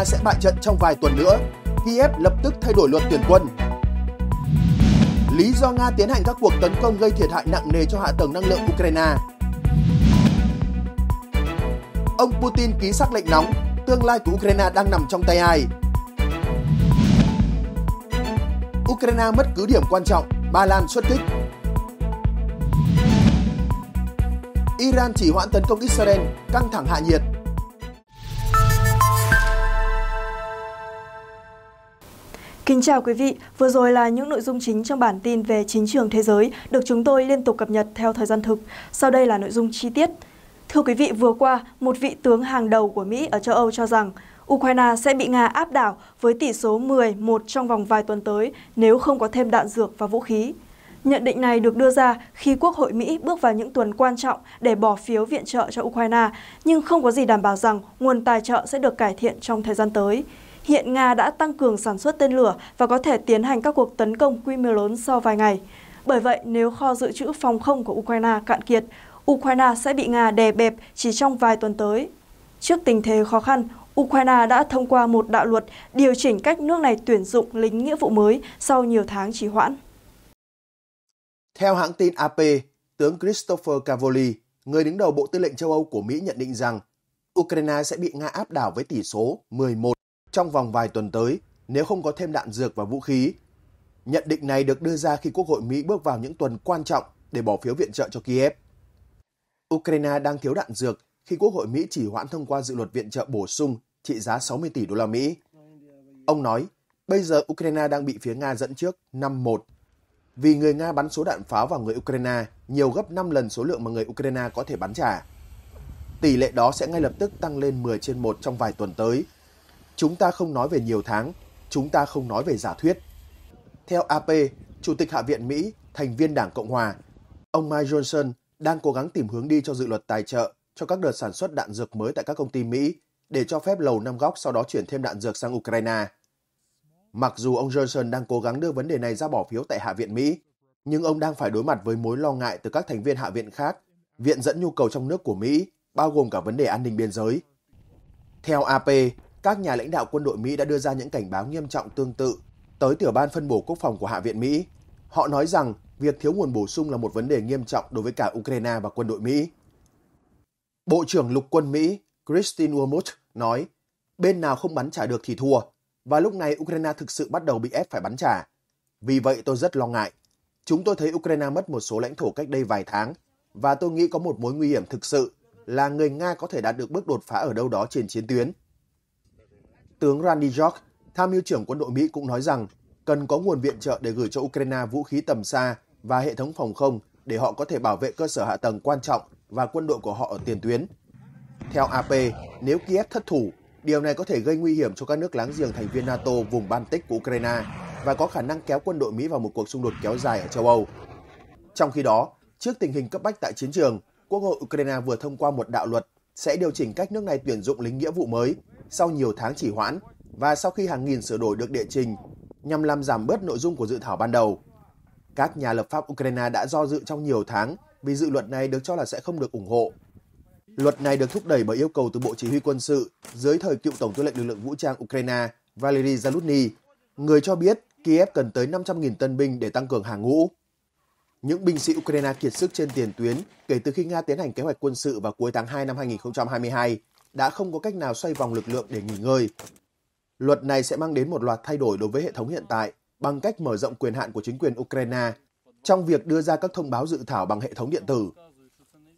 Ukraine sẽ bại trận trong vài tuần nữa, Kiev lập tức thay đổi luật tuyển quân. Lý do Nga tiến hành các cuộc tấn công gây thiệt hại nặng nề cho hạ tầng năng lượng Ukraine. Ông Putin ký sắc lệnh nóng, tương lai của Ukraine đang nằm trong tay ai? Ukraine mất cứ điểm quan trọng, Ba Lan xuất kích. Iran chỉ hoãn tấn công Israel, căng thẳng hạ nhiệt. Kính chào quý vị, vừa rồi là những nội dung chính trong bản tin về chính trường thế giới được chúng tôi liên tục cập nhật theo thời gian thực. Sau đây là nội dung chi tiết. Thưa quý vị, vừa qua, một vị tướng hàng đầu của Mỹ ở châu Âu cho rằng Ukraine sẽ bị Nga áp đảo với tỷ số 10-1 trong vòng vài tuần tới nếu không có thêm đạn dược và vũ khí. Nhận định này được đưa ra khi Quốc hội Mỹ bước vào những tuần quan trọng để bỏ phiếu viện trợ cho Ukraine, nhưng không có gì đảm bảo rằng nguồn tài trợ sẽ được cải thiện trong thời gian tới hiện Nga đã tăng cường sản xuất tên lửa và có thể tiến hành các cuộc tấn công quy mô lớn sau vài ngày. Bởi vậy, nếu kho dự trữ phòng không của Ukraine cạn kiệt, Ukraine sẽ bị Nga đè bẹp chỉ trong vài tuần tới. Trước tình thế khó khăn, Ukraine đã thông qua một đạo luật điều chỉnh cách nước này tuyển dụng lính nghĩa vụ mới sau nhiều tháng trì hoãn. Theo hãng tin AP, tướng Christopher Cavoli, người đứng đầu Bộ Tư lệnh châu Âu của Mỹ nhận định rằng Ukraine sẽ bị Nga áp đảo với tỷ số 11 trong vòng vài tuần tới nếu không có thêm đạn dược và vũ khí. Nhận định này được đưa ra khi Quốc hội Mỹ bước vào những tuần quan trọng để bỏ phiếu viện trợ cho Kiev. Ukraine đang thiếu đạn dược khi Quốc hội Mỹ chỉ hoãn thông qua dự luật viện trợ bổ sung trị giá 60 tỷ đô la Mỹ. Ông nói, bây giờ Ukraine đang bị phía Nga dẫn trước 5-1 vì người Nga bắn số đạn pháo vào người Ukraine nhiều gấp 5 lần số lượng mà người Ukraine có thể bắn trả. Tỷ lệ đó sẽ ngay lập tức tăng lên 10 trên 1 trong vài tuần tới – Chúng ta không nói về nhiều tháng, chúng ta không nói về giả thuyết. Theo AP, Chủ tịch Hạ viện Mỹ, thành viên Đảng Cộng Hòa, ông Mike Johnson đang cố gắng tìm hướng đi cho dự luật tài trợ cho các đợt sản xuất đạn dược mới tại các công ty Mỹ để cho phép lầu năm góc sau đó chuyển thêm đạn dược sang Ukraine. Mặc dù ông Johnson đang cố gắng đưa vấn đề này ra bỏ phiếu tại Hạ viện Mỹ, nhưng ông đang phải đối mặt với mối lo ngại từ các thành viên Hạ viện khác, viện dẫn nhu cầu trong nước của Mỹ, bao gồm cả vấn đề an ninh biên giới. Theo AP, các nhà lãnh đạo quân đội Mỹ đã đưa ra những cảnh báo nghiêm trọng tương tự tới tiểu ban phân bổ quốc phòng của Hạ viện Mỹ. Họ nói rằng việc thiếu nguồn bổ sung là một vấn đề nghiêm trọng đối với cả Ukraine và quân đội Mỹ. Bộ trưởng Lục quân Mỹ Christine Wormuth nói, bên nào không bắn trả được thì thua, và lúc này Ukraine thực sự bắt đầu bị ép phải bắn trả. Vì vậy tôi rất lo ngại. Chúng tôi thấy Ukraine mất một số lãnh thổ cách đây vài tháng, và tôi nghĩ có một mối nguy hiểm thực sự là người Nga có thể đạt được bước đột phá ở đâu đó trên chiến tuyến tướng Randy York, tham mưu trưởng quân đội Mỹ cũng nói rằng cần có nguồn viện trợ để gửi cho Ukraine vũ khí tầm xa và hệ thống phòng không để họ có thể bảo vệ cơ sở hạ tầng quan trọng và quân đội của họ ở tiền tuyến. Theo AP, nếu Kiev thất thủ, điều này có thể gây nguy hiểm cho các nước láng giềng thành viên NATO vùng Baltic của Ukraine và có khả năng kéo quân đội Mỹ vào một cuộc xung đột kéo dài ở châu Âu. Trong khi đó, trước tình hình cấp bách tại chiến trường, Quốc hội Ukraine vừa thông qua một đạo luật sẽ điều chỉnh cách nước này tuyển dụng lính nghĩa vụ mới sau nhiều tháng chỉ hoãn và sau khi hàng nghìn sửa đổi được đệ trình nhằm làm giảm bớt nội dung của dự thảo ban đầu. Các nhà lập pháp Ukraine đã do dự trong nhiều tháng vì dự luật này được cho là sẽ không được ủng hộ. Luật này được thúc đẩy bởi yêu cầu từ Bộ Chỉ huy quân sự dưới thời cựu Tổng tư lệnh lực lượng vũ trang Ukraine Valery Zaluzny, người cho biết Kiev cần tới 500.000 tân binh để tăng cường hàng ngũ. Những binh sĩ Ukraine kiệt sức trên tiền tuyến kể từ khi Nga tiến hành kế hoạch quân sự vào cuối tháng 2 năm 2022 đã không có cách nào xoay vòng lực lượng để nghỉ ngơi. Luật này sẽ mang đến một loạt thay đổi đối với hệ thống hiện tại bằng cách mở rộng quyền hạn của chính quyền Ukraine trong việc đưa ra các thông báo dự thảo bằng hệ thống điện tử.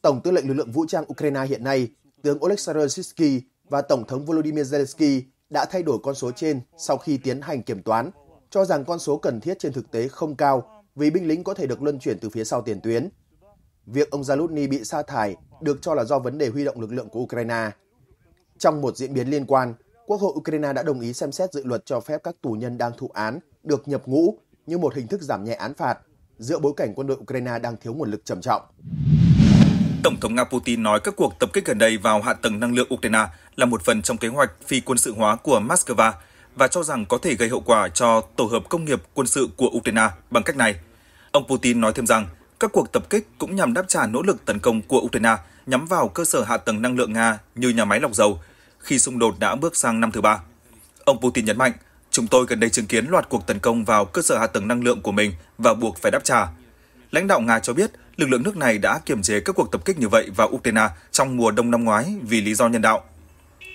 Tổng tư lệnh lực lượng vũ trang Ukraine hiện nay, tướng Oleksandr Sitsky và Tổng thống Volodymyr Zelensky đã thay đổi con số trên sau khi tiến hành kiểm toán, cho rằng con số cần thiết trên thực tế không cao vì binh lính có thể được luân chuyển từ phía sau tiền tuyến. Việc ông Zalutny bị sa thải được cho là do vấn đề huy động lực lượng của Ukraine. Trong một diễn biến liên quan, Quốc hội Ukraine đã đồng ý xem xét dự luật cho phép các tù nhân đang thụ án được nhập ngũ như một hình thức giảm nhẹ án phạt giữa bối cảnh quân đội Ukraine đang thiếu nguồn lực trầm trọng. Tổng thống Nga Putin nói các cuộc tập kích gần đây vào hạ tầng năng lượng Ukraine là một phần trong kế hoạch phi quân sự hóa của Moscow và cho rằng có thể gây hậu quả cho tổ hợp công nghiệp quân sự của Ukraine bằng cách này – Ông Putin nói thêm rằng, các cuộc tập kích cũng nhằm đáp trả nỗ lực tấn công của Ukraine nhắm vào cơ sở hạ tầng năng lượng Nga như nhà máy lọc dầu, khi xung đột đã bước sang năm thứ ba. Ông Putin nhấn mạnh, chúng tôi gần đây chứng kiến loạt cuộc tấn công vào cơ sở hạ tầng năng lượng của mình và buộc phải đáp trả. Lãnh đạo Nga cho biết, lực lượng nước này đã kiềm chế các cuộc tập kích như vậy vào Ukraine trong mùa đông năm ngoái vì lý do nhân đạo.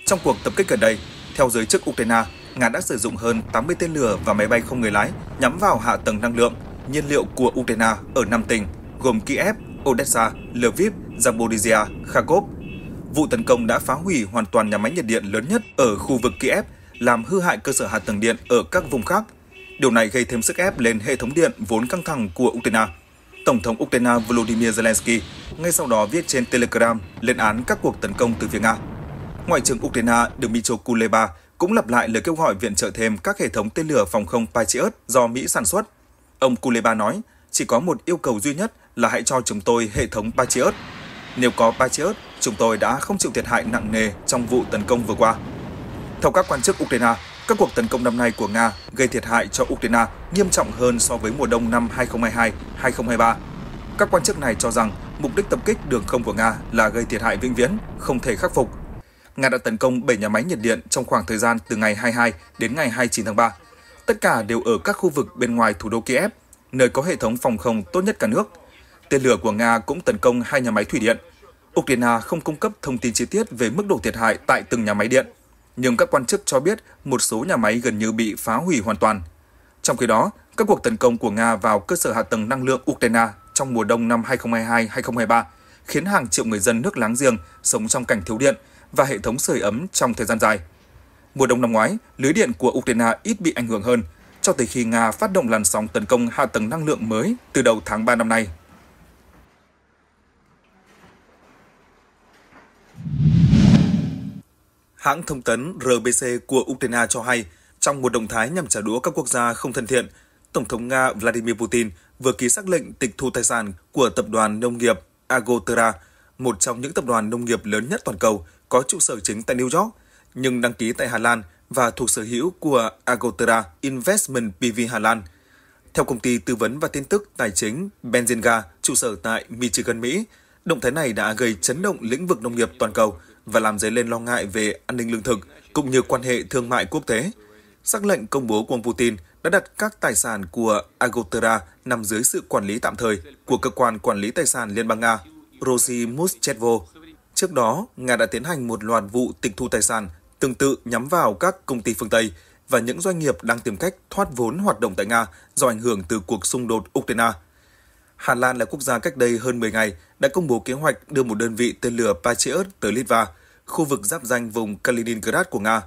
Trong cuộc tập kích gần đây, theo giới chức Ukraine, Nga đã sử dụng hơn 80 tên lửa và máy bay không người lái nhắm vào hạ tầng năng lượng nhiên liệu của Ukraine ở năm tỉnh gồm Kiev, Odessa, Lviv, Zaporizhia, Kharkov. Vụ tấn công đã phá hủy hoàn toàn nhà máy nhiệt điện lớn nhất ở khu vực Kiev, làm hư hại cơ sở hạ tầng điện ở các vùng khác. Điều này gây thêm sức ép lên hệ thống điện vốn căng thẳng của Ukraine. Tổng thống Ukraine Volodymyr Zelensky ngay sau đó viết trên Telegram lên án các cuộc tấn công từ phía Nga. Ngoại trưởng Ukraine Dmytro Kuleba cũng lặp lại lời kêu gọi viện trợ thêm các hệ thống tên lửa phòng không Patriot do Mỹ sản xuất Ông Kuleba nói, chỉ có một yêu cầu duy nhất là hãy cho chúng tôi hệ thống Patriot. Nếu có Patriot, chúng tôi đã không chịu thiệt hại nặng nề trong vụ tấn công vừa qua. Theo các quan chức Ukraine, các cuộc tấn công năm nay của Nga gây thiệt hại cho Ukraine nghiêm trọng hơn so với mùa đông năm 2022-2023. Các quan chức này cho rằng mục đích tập kích đường không của Nga là gây thiệt hại vĩnh viễn, không thể khắc phục. Nga đã tấn công 7 nhà máy nhiệt điện trong khoảng thời gian từ ngày 22 đến ngày 29 tháng 3 Tất cả đều ở các khu vực bên ngoài thủ đô Kiev, nơi có hệ thống phòng không tốt nhất cả nước. Tên lửa của Nga cũng tấn công hai nhà máy thủy điện. Ukraine không cung cấp thông tin chi tiết về mức độ thiệt hại tại từng nhà máy điện, nhưng các quan chức cho biết một số nhà máy gần như bị phá hủy hoàn toàn. Trong khi đó, các cuộc tấn công của Nga vào cơ sở hạ tầng năng lượng Ukraine trong mùa đông năm 2022-2023 khiến hàng triệu người dân nước láng giềng sống trong cảnh thiếu điện và hệ thống sưởi ấm trong thời gian dài. Mùa đông năm ngoái, lưới điện của Ukraine ít bị ảnh hưởng hơn, cho tới khi Nga phát động làn sóng tấn công hạ tầng năng lượng mới từ đầu tháng 3 năm nay. Hãng thông tấn RBC của Ukraine cho hay, trong một động thái nhằm trả đũa các quốc gia không thân thiện, Tổng thống Nga Vladimir Putin vừa ký xác lệnh tịch thu tài sản của tập đoàn nông nghiệp Agotera, một trong những tập đoàn nông nghiệp lớn nhất toàn cầu, có trụ sở chính tại New York – nhưng đăng ký tại Hà Lan và thuộc sở hữu của Agotera Investment BV Hà Lan. Theo công ty tư vấn và tin tức tài chính Benzinga, trụ sở tại Michigan, Mỹ, động thái này đã gây chấn động lĩnh vực nông nghiệp toàn cầu và làm dấy lên lo ngại về an ninh lương thực cũng như quan hệ thương mại quốc tế. Sắc lệnh công bố của ông Putin đã đặt các tài sản của Agotera nằm dưới sự quản lý tạm thời của cơ quan quản lý tài sản Liên bang Nga, Rosi Muschetvo. Trước đó, Nga đã tiến hành một loạt vụ tịch thu tài sản tương tự nhắm vào các công ty phương Tây và những doanh nghiệp đang tìm cách thoát vốn hoạt động tại Nga do ảnh hưởng từ cuộc xung đột Ukraine. Hà Lan là quốc gia cách đây hơn 10 ngày đã công bố kế hoạch đưa một đơn vị tên lửa Patriot tới Litva, khu vực giáp danh vùng Kaliningrad của Nga.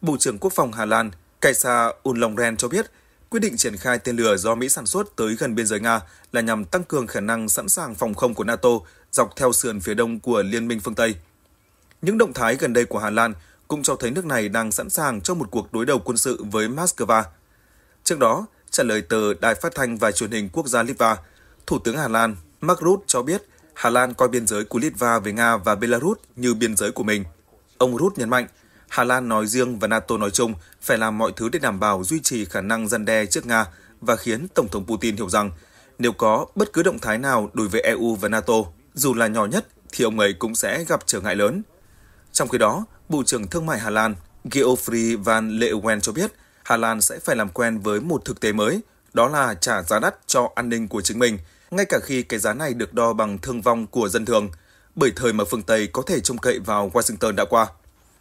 Bộ trưởng Quốc phòng Hà Lan kaisa Unlongren cho biết, quyết định triển khai tên lửa do Mỹ sản xuất tới gần biên giới Nga là nhằm tăng cường khả năng sẵn sàng phòng không của NATO dọc theo sườn phía đông của Liên minh phương Tây. Những động thái gần đây của Hà Lan cũng cho thấy nước này đang sẵn sàng cho một cuộc đối đầu quân sự với Moscow. Trước đó, trả lời tờ Đài Phát thanh và Truyền hình Quốc gia Litva, Thủ tướng Hà Lan Mark Rutte cho biết Hà Lan coi biên giới của Litva với Nga và Belarus như biên giới của mình. Ông Rutte nhấn mạnh, Hà Lan nói riêng và NATO nói chung phải làm mọi thứ để đảm bảo duy trì khả năng gian đe trước Nga và khiến Tổng thống Putin hiểu rằng nếu có bất cứ động thái nào đối với EU và NATO, dù là nhỏ nhất thì ông ấy cũng sẽ gặp trở ngại lớn. Trong khi đó, Bộ trưởng Thương mại Hà Lan Geoffrey van Leeuwen cho biết Hà Lan sẽ phải làm quen với một thực tế mới, đó là trả giá đắt cho an ninh của chính mình, ngay cả khi cái giá này được đo bằng thương vong của dân thường, bởi thời mà phương Tây có thể trông cậy vào Washington đã qua.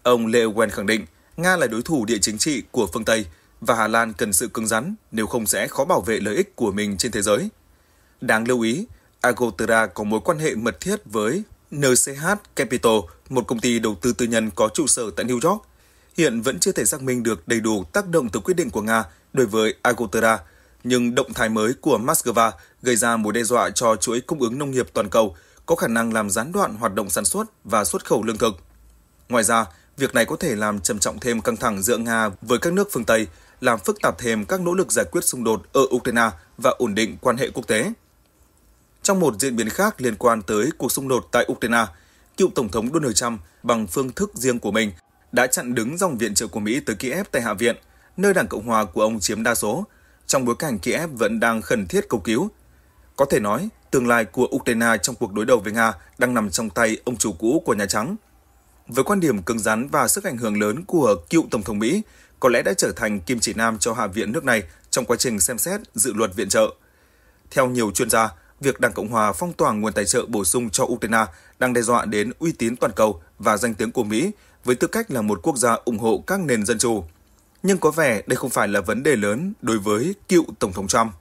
Ông Leeuwen khẳng định, Nga là đối thủ địa chính trị của phương Tây và Hà Lan cần sự cứng rắn nếu không sẽ khó bảo vệ lợi ích của mình trên thế giới. Đáng lưu ý, Agotera có mối quan hệ mật thiết với NCH Capital, một công ty đầu tư tư nhân có trụ sở tại New York, hiện vẫn chưa thể xác minh được đầy đủ tác động từ quyết định của Nga đối với Agotera, nhưng động thái mới của Moscow gây ra mối đe dọa cho chuỗi cung ứng nông nghiệp toàn cầu, có khả năng làm gián đoạn hoạt động sản xuất và xuất khẩu lương thực. Ngoài ra, việc này có thể làm trầm trọng thêm căng thẳng giữa Nga với các nước phương Tây, làm phức tạp thêm các nỗ lực giải quyết xung đột ở Ukraine và ổn định quan hệ quốc tế. Trong một diễn biến khác liên quan tới cuộc xung đột tại Ukraine, cựu Tổng thống Donald Trump bằng phương thức riêng của mình đã chặn đứng dòng viện trợ của Mỹ tới Kiev tại Hạ viện, nơi Đảng Cộng hòa của ông chiếm đa số, trong bối cảnh Kiev vẫn đang khẩn thiết cầu cứu. Có thể nói, tương lai của Ukraine trong cuộc đối đầu với Nga đang nằm trong tay ông chủ cũ của Nhà Trắng. Với quan điểm cứng rắn và sức ảnh hưởng lớn của cựu Tổng thống Mỹ, có lẽ đã trở thành kim chỉ nam cho Hạ viện nước này trong quá trình xem xét dự luật viện trợ. Theo nhiều chuyên gia, việc Đảng Cộng Hòa phong tỏa nguồn tài trợ bổ sung cho Ukraine đang đe dọa đến uy tín toàn cầu và danh tiếng của Mỹ với tư cách là một quốc gia ủng hộ các nền dân chủ. Nhưng có vẻ đây không phải là vấn đề lớn đối với cựu Tổng thống Trump.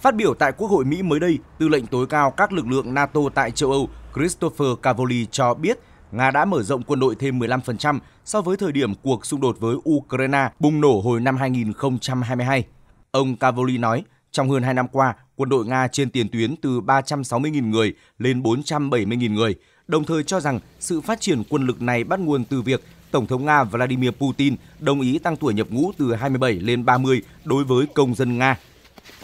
Phát biểu tại Quốc hội Mỹ mới đây, tư lệnh tối cao các lực lượng NATO tại châu Âu Christopher Cavoli cho biết Nga đã mở rộng quân đội thêm 15% so với thời điểm cuộc xung đột với Ukraine bùng nổ hồi năm 2022. Ông Cavoli nói, trong hơn 2 năm qua, quân đội Nga trên tiền tuyến từ 360.000 người lên 470.000 người, đồng thời cho rằng sự phát triển quân lực này bắt nguồn từ việc Tổng thống Nga Vladimir Putin đồng ý tăng tuổi nhập ngũ từ 27 lên 30 đối với công dân Nga.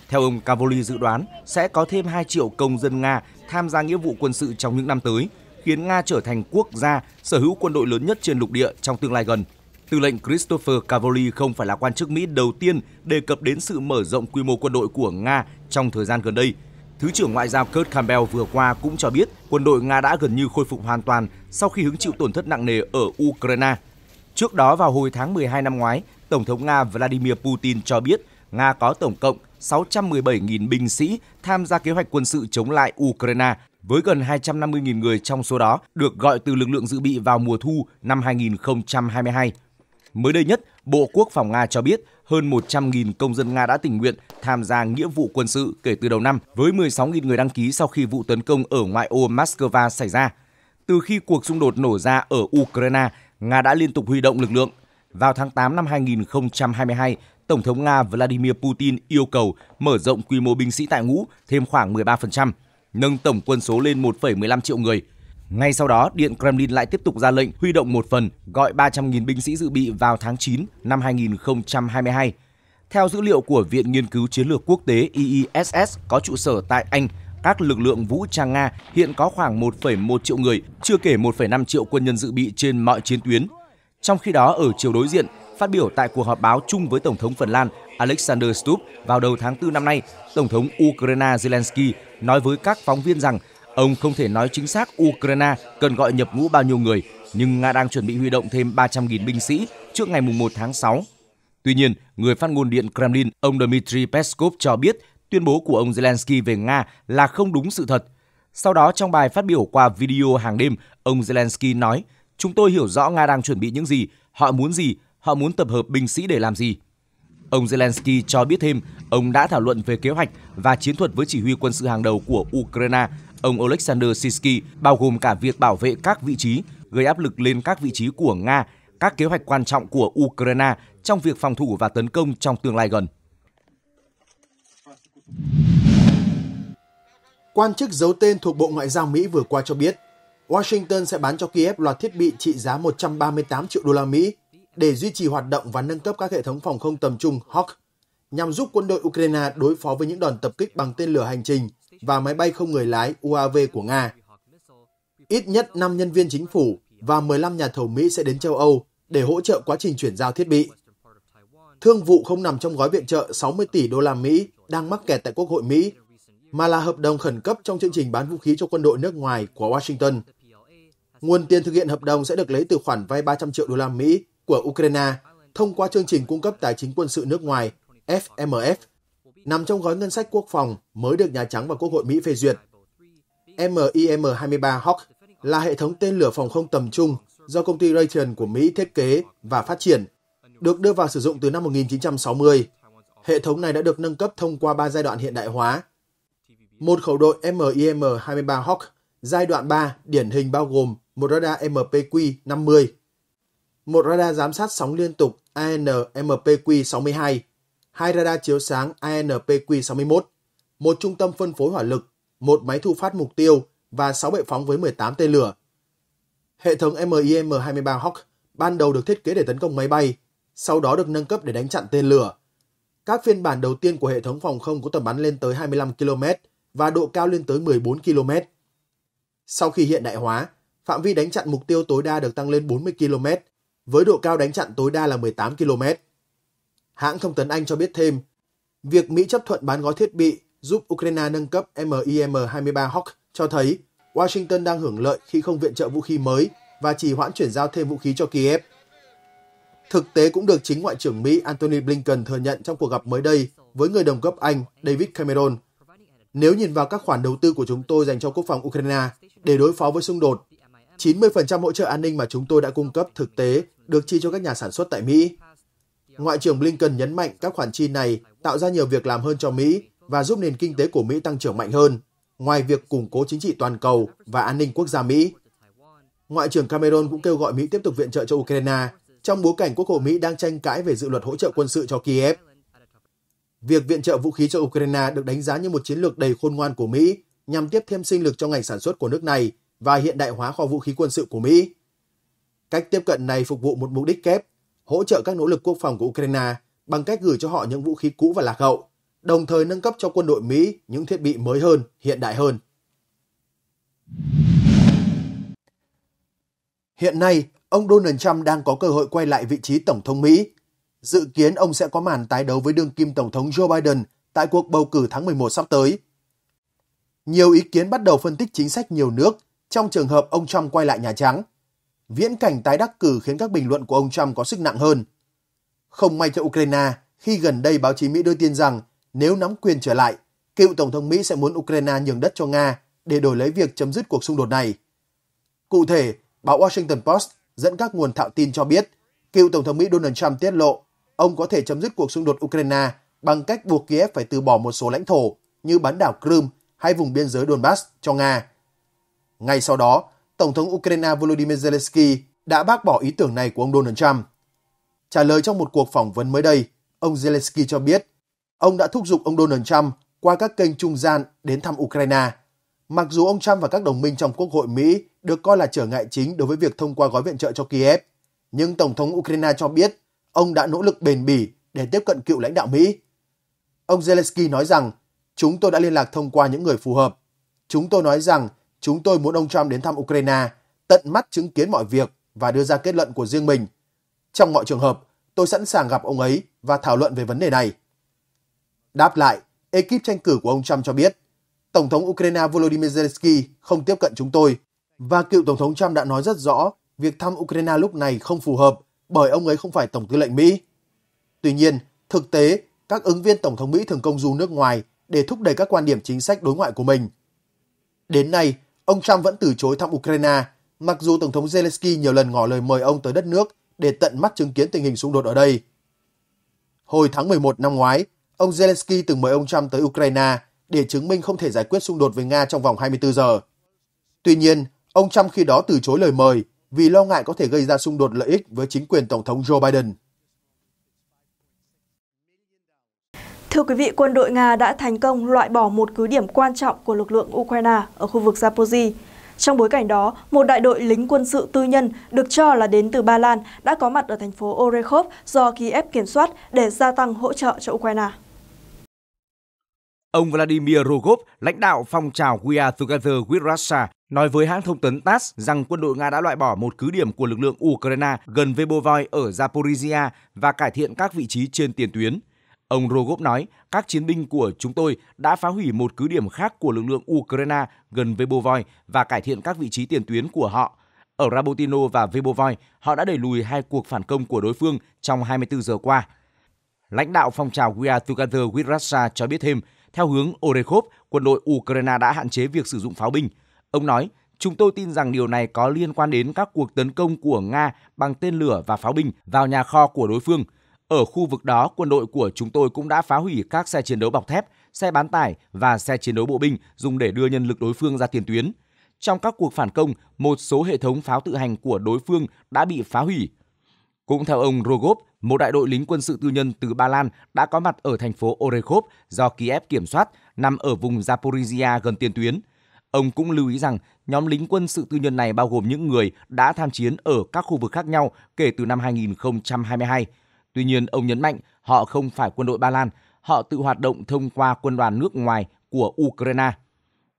Theo ông Cavoli dự đoán, sẽ có thêm 2 triệu công dân Nga tham gia nghĩa vụ quân sự trong những năm tới, khiến Nga trở thành quốc gia sở hữu quân đội lớn nhất trên lục địa trong tương lai gần. Tư lệnh Christopher Cavoli không phải là quan chức Mỹ đầu tiên đề cập đến sự mở rộng quy mô quân đội của Nga trong thời gian gần đây. Thứ trưởng Ngoại giao Kurt Campbell vừa qua cũng cho biết quân đội Nga đã gần như khôi phục hoàn toàn sau khi hứng chịu tổn thất nặng nề ở Ukraine. Trước đó vào hồi tháng 12 năm ngoái, Tổng thống Nga Vladimir Putin cho biết Nga có tổng cộng 617.000 binh sĩ tham gia kế hoạch quân sự chống lại Ukraine, với gần 250.000 người trong số đó được gọi từ lực lượng dự bị vào mùa thu năm 2022. Mới đây nhất, Bộ Quốc phòng Nga cho biết hơn 100.000 công dân Nga đã tình nguyện tham gia nghĩa vụ quân sự kể từ đầu năm, với 16.000 người đăng ký sau khi vụ tấn công ở ngoại ô Moscow xảy ra. Từ khi cuộc xung đột nổ ra ở Ukraine, Nga đã liên tục huy động lực lượng. Vào tháng 8 năm 2022, Tổng thống Nga Vladimir Putin yêu cầu mở rộng quy mô binh sĩ tại ngũ thêm khoảng 13%, nâng tổng quân số lên 1,15 triệu người, ngay sau đó, Điện Kremlin lại tiếp tục ra lệnh huy động một phần, gọi 300.000 binh sĩ dự bị vào tháng 9 năm 2022. Theo dữ liệu của Viện Nghiên cứu Chiến lược Quốc tế IISS có trụ sở tại Anh, các lực lượng vũ trang Nga hiện có khoảng 1,1 triệu người, chưa kể 1,5 triệu quân nhân dự bị trên mọi chiến tuyến. Trong khi đó, ở chiều đối diện, phát biểu tại cuộc họp báo chung với Tổng thống Phần Lan Alexander Stubb vào đầu tháng 4 năm nay, Tổng thống Ukraine Zelensky nói với các phóng viên rằng Ông không thể nói chính xác Ukraine cần gọi nhập ngũ bao nhiêu người, nhưng Nga đang chuẩn bị huy động thêm 300.000 binh sĩ trước ngày 1 tháng 6. Tuy nhiên, người phát ngôn Điện Kremlin, ông Dmitry Peskov cho biết tuyên bố của ông Zelensky về Nga là không đúng sự thật. Sau đó, trong bài phát biểu qua video hàng đêm, ông Zelensky nói, chúng tôi hiểu rõ Nga đang chuẩn bị những gì, họ muốn gì, họ muốn tập hợp binh sĩ để làm gì. Ông Zelensky cho biết thêm, ông đã thảo luận về kế hoạch và chiến thuật với chỉ huy quân sự hàng đầu của Ukraine ông Alexander Sisky, bao gồm cả việc bảo vệ các vị trí, gây áp lực lên các vị trí của Nga, các kế hoạch quan trọng của Ukraine trong việc phòng thủ và tấn công trong tương lai gần. Quan chức giấu tên thuộc Bộ Ngoại giao Mỹ vừa qua cho biết, Washington sẽ bán cho Kiev loạt thiết bị trị giá 138 triệu đô la Mỹ để duy trì hoạt động và nâng cấp các hệ thống phòng không tầm trung Hawk nhằm giúp quân đội Ukraine đối phó với những đòn tập kích bằng tên lửa hành trình và máy bay không người lái UAV của Nga. Ít nhất 5 nhân viên chính phủ và 15 nhà thầu Mỹ sẽ đến châu Âu để hỗ trợ quá trình chuyển giao thiết bị. Thương vụ không nằm trong gói viện trợ 60 tỷ đô la Mỹ đang mắc kẹt tại Quốc hội Mỹ, mà là hợp đồng khẩn cấp trong chương trình bán vũ khí cho quân đội nước ngoài của Washington. Nguồn tiền thực hiện hợp đồng sẽ được lấy từ khoản vay 300 triệu đô la Mỹ của Ukraine thông qua chương trình cung cấp tài chính quân sự nước ngoài FMF nằm trong gói ngân sách quốc phòng mới được Nhà Trắng và Quốc hội Mỹ phê duyệt. MIM-23 Hawk là hệ thống tên lửa phòng không tầm trung do công ty Raytheon của Mỹ thiết kế và phát triển, được đưa vào sử dụng từ năm 1960. Hệ thống này đã được nâng cấp thông qua 3 giai đoạn hiện đại hóa. Một khẩu đội MIM-23 Hawk giai đoạn 3 điển hình bao gồm một radar MPQ-50, một radar giám sát sóng liên tục AN-MPQ-62, hai radar chiếu sáng ANPQ-61, một trung tâm phân phối hỏa lực, một máy thu phát mục tiêu và 6 bệ phóng với 18 tên lửa. Hệ thống MIM-23 Hawk ban đầu được thiết kế để tấn công máy bay, sau đó được nâng cấp để đánh chặn tên lửa. Các phiên bản đầu tiên của hệ thống phòng không có tầm bắn lên tới 25 km và độ cao lên tới 14 km. Sau khi hiện đại hóa, phạm vi đánh chặn mục tiêu tối đa được tăng lên 40 km, với độ cao đánh chặn tối đa là 18 km. Hãng thông tấn Anh cho biết thêm, việc Mỹ chấp thuận bán gói thiết bị giúp Ukraine nâng cấp MIM-23 Hawk cho thấy Washington đang hưởng lợi khi không viện trợ vũ khí mới và chỉ hoãn chuyển giao thêm vũ khí cho Kiev. Thực tế cũng được chính Ngoại trưởng Mỹ Antony Blinken thừa nhận trong cuộc gặp mới đây với người đồng cấp Anh David Cameron. Nếu nhìn vào các khoản đầu tư của chúng tôi dành cho quốc phòng Ukraine để đối phó với xung đột, 90% hỗ trợ an ninh mà chúng tôi đã cung cấp thực tế được chi cho các nhà sản xuất tại Mỹ Ngoại trưởng Blinken nhấn mạnh các khoản chi này tạo ra nhiều việc làm hơn cho Mỹ và giúp nền kinh tế của Mỹ tăng trưởng mạnh hơn, ngoài việc củng cố chính trị toàn cầu và an ninh quốc gia Mỹ. Ngoại trưởng Cameron cũng kêu gọi Mỹ tiếp tục viện trợ cho Ukraine trong bối cảnh Quốc hội Mỹ đang tranh cãi về dự luật hỗ trợ quân sự cho Kiev. Việc viện trợ vũ khí cho Ukraine được đánh giá như một chiến lược đầy khôn ngoan của Mỹ nhằm tiếp thêm sinh lực cho ngành sản xuất của nước này và hiện đại hóa kho vũ khí quân sự của Mỹ. Cách tiếp cận này phục vụ một mục đích kép hỗ trợ các nỗ lực quốc phòng của Ukraine bằng cách gửi cho họ những vũ khí cũ và lạc hậu, đồng thời nâng cấp cho quân đội Mỹ những thiết bị mới hơn, hiện đại hơn. Hiện nay, ông Donald Trump đang có cơ hội quay lại vị trí Tổng thống Mỹ. Dự kiến ông sẽ có màn tái đấu với đương kim Tổng thống Joe Biden tại cuộc bầu cử tháng 11 sắp tới. Nhiều ý kiến bắt đầu phân tích chính sách nhiều nước trong trường hợp ông Trump quay lại Nhà Trắng – viễn cảnh tái đắc cử khiến các bình luận của ông Trump có sức nặng hơn. Không may cho Ukraine khi gần đây báo chí Mỹ đưa tin rằng nếu nắm quyền trở lại, cựu Tổng thống Mỹ sẽ muốn Ukraine nhường đất cho Nga để đổi lấy việc chấm dứt cuộc xung đột này. Cụ thể, báo Washington Post dẫn các nguồn thạo tin cho biết, cựu Tổng thống Mỹ Donald Trump tiết lộ ông có thể chấm dứt cuộc xung đột Ukraine bằng cách buộc Kiev phải từ bỏ một số lãnh thổ như bán đảo Crimea hay vùng biên giới Donbass cho Nga. Ngay sau đó, Tổng thống Ukraine Volodymyr Zelensky đã bác bỏ ý tưởng này của ông Donald Trump. Trả lời trong một cuộc phỏng vấn mới đây, ông Zelensky cho biết ông đã thúc giục ông Donald Trump qua các kênh trung gian đến thăm Ukraine. Mặc dù ông Trump và các đồng minh trong Quốc hội Mỹ được coi là trở ngại chính đối với việc thông qua gói viện trợ cho Kiev, nhưng Tổng thống Ukraine cho biết ông đã nỗ lực bền bỉ để tiếp cận cựu lãnh đạo Mỹ. Ông Zelensky nói rằng, chúng tôi đã liên lạc thông qua những người phù hợp. Chúng tôi nói rằng Chúng tôi muốn ông Trump đến thăm Ukraine, tận mắt chứng kiến mọi việc và đưa ra kết luận của riêng mình. Trong mọi trường hợp, tôi sẵn sàng gặp ông ấy và thảo luận về vấn đề này. Đáp lại, ekip tranh cử của ông Trump cho biết, Tổng thống Ukraine Volodymyr Zelensky không tiếp cận chúng tôi và cựu Tổng thống Trump đã nói rất rõ việc thăm Ukraine lúc này không phù hợp bởi ông ấy không phải Tổng tư lệnh Mỹ. Tuy nhiên, thực tế, các ứng viên Tổng thống Mỹ thường công du nước ngoài để thúc đẩy các quan điểm chính sách đối ngoại của mình. Đến nay, Ông Trump vẫn từ chối thăm Ukraine, mặc dù Tổng thống Zelensky nhiều lần ngỏ lời mời ông tới đất nước để tận mắt chứng kiến tình hình xung đột ở đây. Hồi tháng 11 năm ngoái, ông Zelensky từng mời ông Trump tới Ukraine để chứng minh không thể giải quyết xung đột với Nga trong vòng 24 giờ. Tuy nhiên, ông Trump khi đó từ chối lời mời vì lo ngại có thể gây ra xung đột lợi ích với chính quyền Tổng thống Joe Biden. Thưa quý vị, quân đội Nga đã thành công loại bỏ một cứ điểm quan trọng của lực lượng Ukraine ở khu vực Zaporizhia. Trong bối cảnh đó, một đại đội lính quân sự tư nhân được cho là đến từ Ba Lan đã có mặt ở thành phố Orekhov do Kiev kiểm soát để gia tăng hỗ trợ cho Ukraine. Ông Vladimir Rogov, lãnh đạo phong trào We Are Together with Russia, nói với hãng thông tấn TASS rằng quân đội Nga đã loại bỏ một cứ điểm của lực lượng Ukraine gần Vebovoi ở Zaporizhia và cải thiện các vị trí trên tiền tuyến. Ông Rogov nói, các chiến binh của chúng tôi đã phá hủy một cứ điểm khác của lực lượng Ukraine gần Vebovoi và cải thiện các vị trí tiền tuyến của họ. Ở Rabotino và Vebovoi, họ đã đẩy lùi hai cuộc phản công của đối phương trong 24 giờ qua. Lãnh đạo phong trào We Are Together with Russia cho biết thêm, theo hướng Orekhov, quân đội Ukraine đã hạn chế việc sử dụng pháo binh. Ông nói, chúng tôi tin rằng điều này có liên quan đến các cuộc tấn công của Nga bằng tên lửa và pháo binh vào nhà kho của đối phương – ở khu vực đó, quân đội của chúng tôi cũng đã phá hủy các xe chiến đấu bọc thép, xe bán tải và xe chiến đấu bộ binh dùng để đưa nhân lực đối phương ra tiền tuyến. Trong các cuộc phản công, một số hệ thống pháo tự hành của đối phương đã bị phá hủy. Cũng theo ông Rogov, một đại đội lính quân sự tư nhân từ Ba Lan đã có mặt ở thành phố Orekhov do Kiev kiểm soát, nằm ở vùng Zaporizhia gần tiền tuyến. Ông cũng lưu ý rằng nhóm lính quân sự tư nhân này bao gồm những người đã tham chiến ở các khu vực khác nhau kể từ năm 2022. Tuy nhiên, ông nhấn mạnh họ không phải quân đội Ba Lan, họ tự hoạt động thông qua quân đoàn nước ngoài của Ukraine.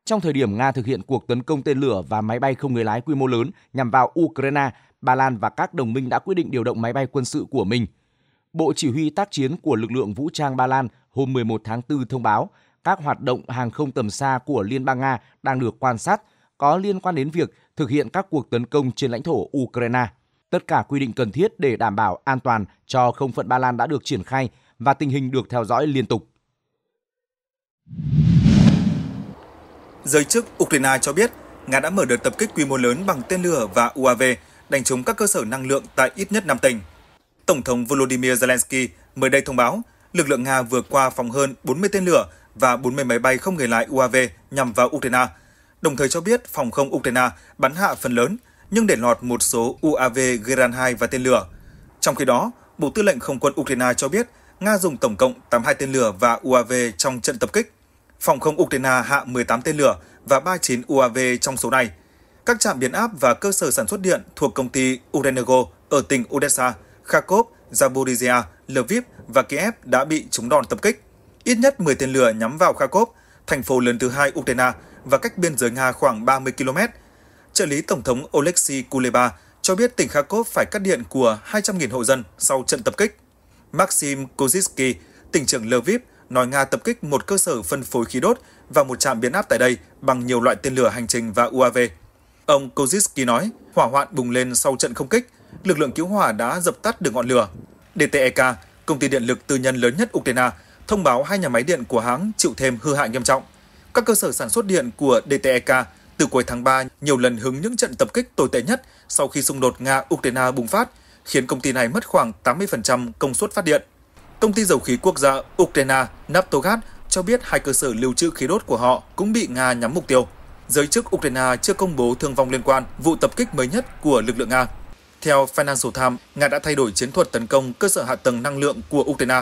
Trong thời điểm Nga thực hiện cuộc tấn công tên lửa và máy bay không người lái quy mô lớn nhằm vào Ukraine, Ba Lan và các đồng minh đã quyết định điều động máy bay quân sự của mình. Bộ Chỉ huy tác chiến của lực lượng vũ trang Ba Lan hôm 11 tháng 4 thông báo các hoạt động hàng không tầm xa của Liên bang Nga đang được quan sát có liên quan đến việc thực hiện các cuộc tấn công trên lãnh thổ Ukraine. Tất cả quy định cần thiết để đảm bảo an toàn cho không phận Ba Lan đã được triển khai và tình hình được theo dõi liên tục. Giới chức Ukraine cho biết Nga đã mở đợt tập kích quy mô lớn bằng tên lửa và UAV đánh trúng các cơ sở năng lượng tại ít nhất 5 tỉnh. Tổng thống Volodymyr Zelensky mới đây thông báo lực lượng Nga vừa qua phòng hơn 40 tên lửa và 40 máy bay không người lái UAV nhằm vào Ukraine, đồng thời cho biết phòng không Ukraine bắn hạ phần lớn nhưng để lọt một số UAV Gran-2 và tên lửa. Trong khi đó, Bộ Tư lệnh Không quân Ukraine cho biết Nga dùng tổng cộng 82 tên lửa và UAV trong trận tập kích. Phòng không Ukraine hạ 18 tên lửa và 39 UAV trong số này. Các trạm biến áp và cơ sở sản xuất điện thuộc công ty Urenego ở tỉnh Odessa, Kharkov, Zaporizhia, Lviv và Kiev đã bị trúng đòn tập kích. Ít nhất 10 tên lửa nhắm vào Kharkov, thành phố lớn thứ hai Ukraine và cách biên giới Nga khoảng 30 km, trợ lý Tổng thống Oleksiy Kuleba cho biết tỉnh Kharkov phải cắt điện của 200.000 hộ dân sau trận tập kích. Maxim Kozitsky, tỉnh trưởng Lviv, nói Nga tập kích một cơ sở phân phối khí đốt và một trạm biến áp tại đây bằng nhiều loại tên lửa hành trình và UAV. Ông Kozitsky nói, hỏa hoạn bùng lên sau trận không kích, lực lượng cứu hỏa đã dập tắt được ngọn lửa. DTEK, công ty điện lực tư nhân lớn nhất Ukraine, thông báo hai nhà máy điện của hãng chịu thêm hư hại nghiêm trọng. Các cơ sở sản xuất điện của DTEK từ cuối tháng 3, nhiều lần hứng những trận tập kích tồi tệ nhất sau khi xung đột Nga-Ukraine bùng phát, khiến công ty này mất khoảng 80% công suất phát điện. Công ty dầu khí quốc gia Ukraine Naftogaz cho biết hai cơ sở lưu trữ khí đốt của họ cũng bị Nga nhắm mục tiêu. Giới chức Ukraine chưa công bố thương vong liên quan vụ tập kích mới nhất của lực lượng Nga. Theo Financial Times, Nga đã thay đổi chiến thuật tấn công cơ sở hạ tầng năng lượng của Ukraine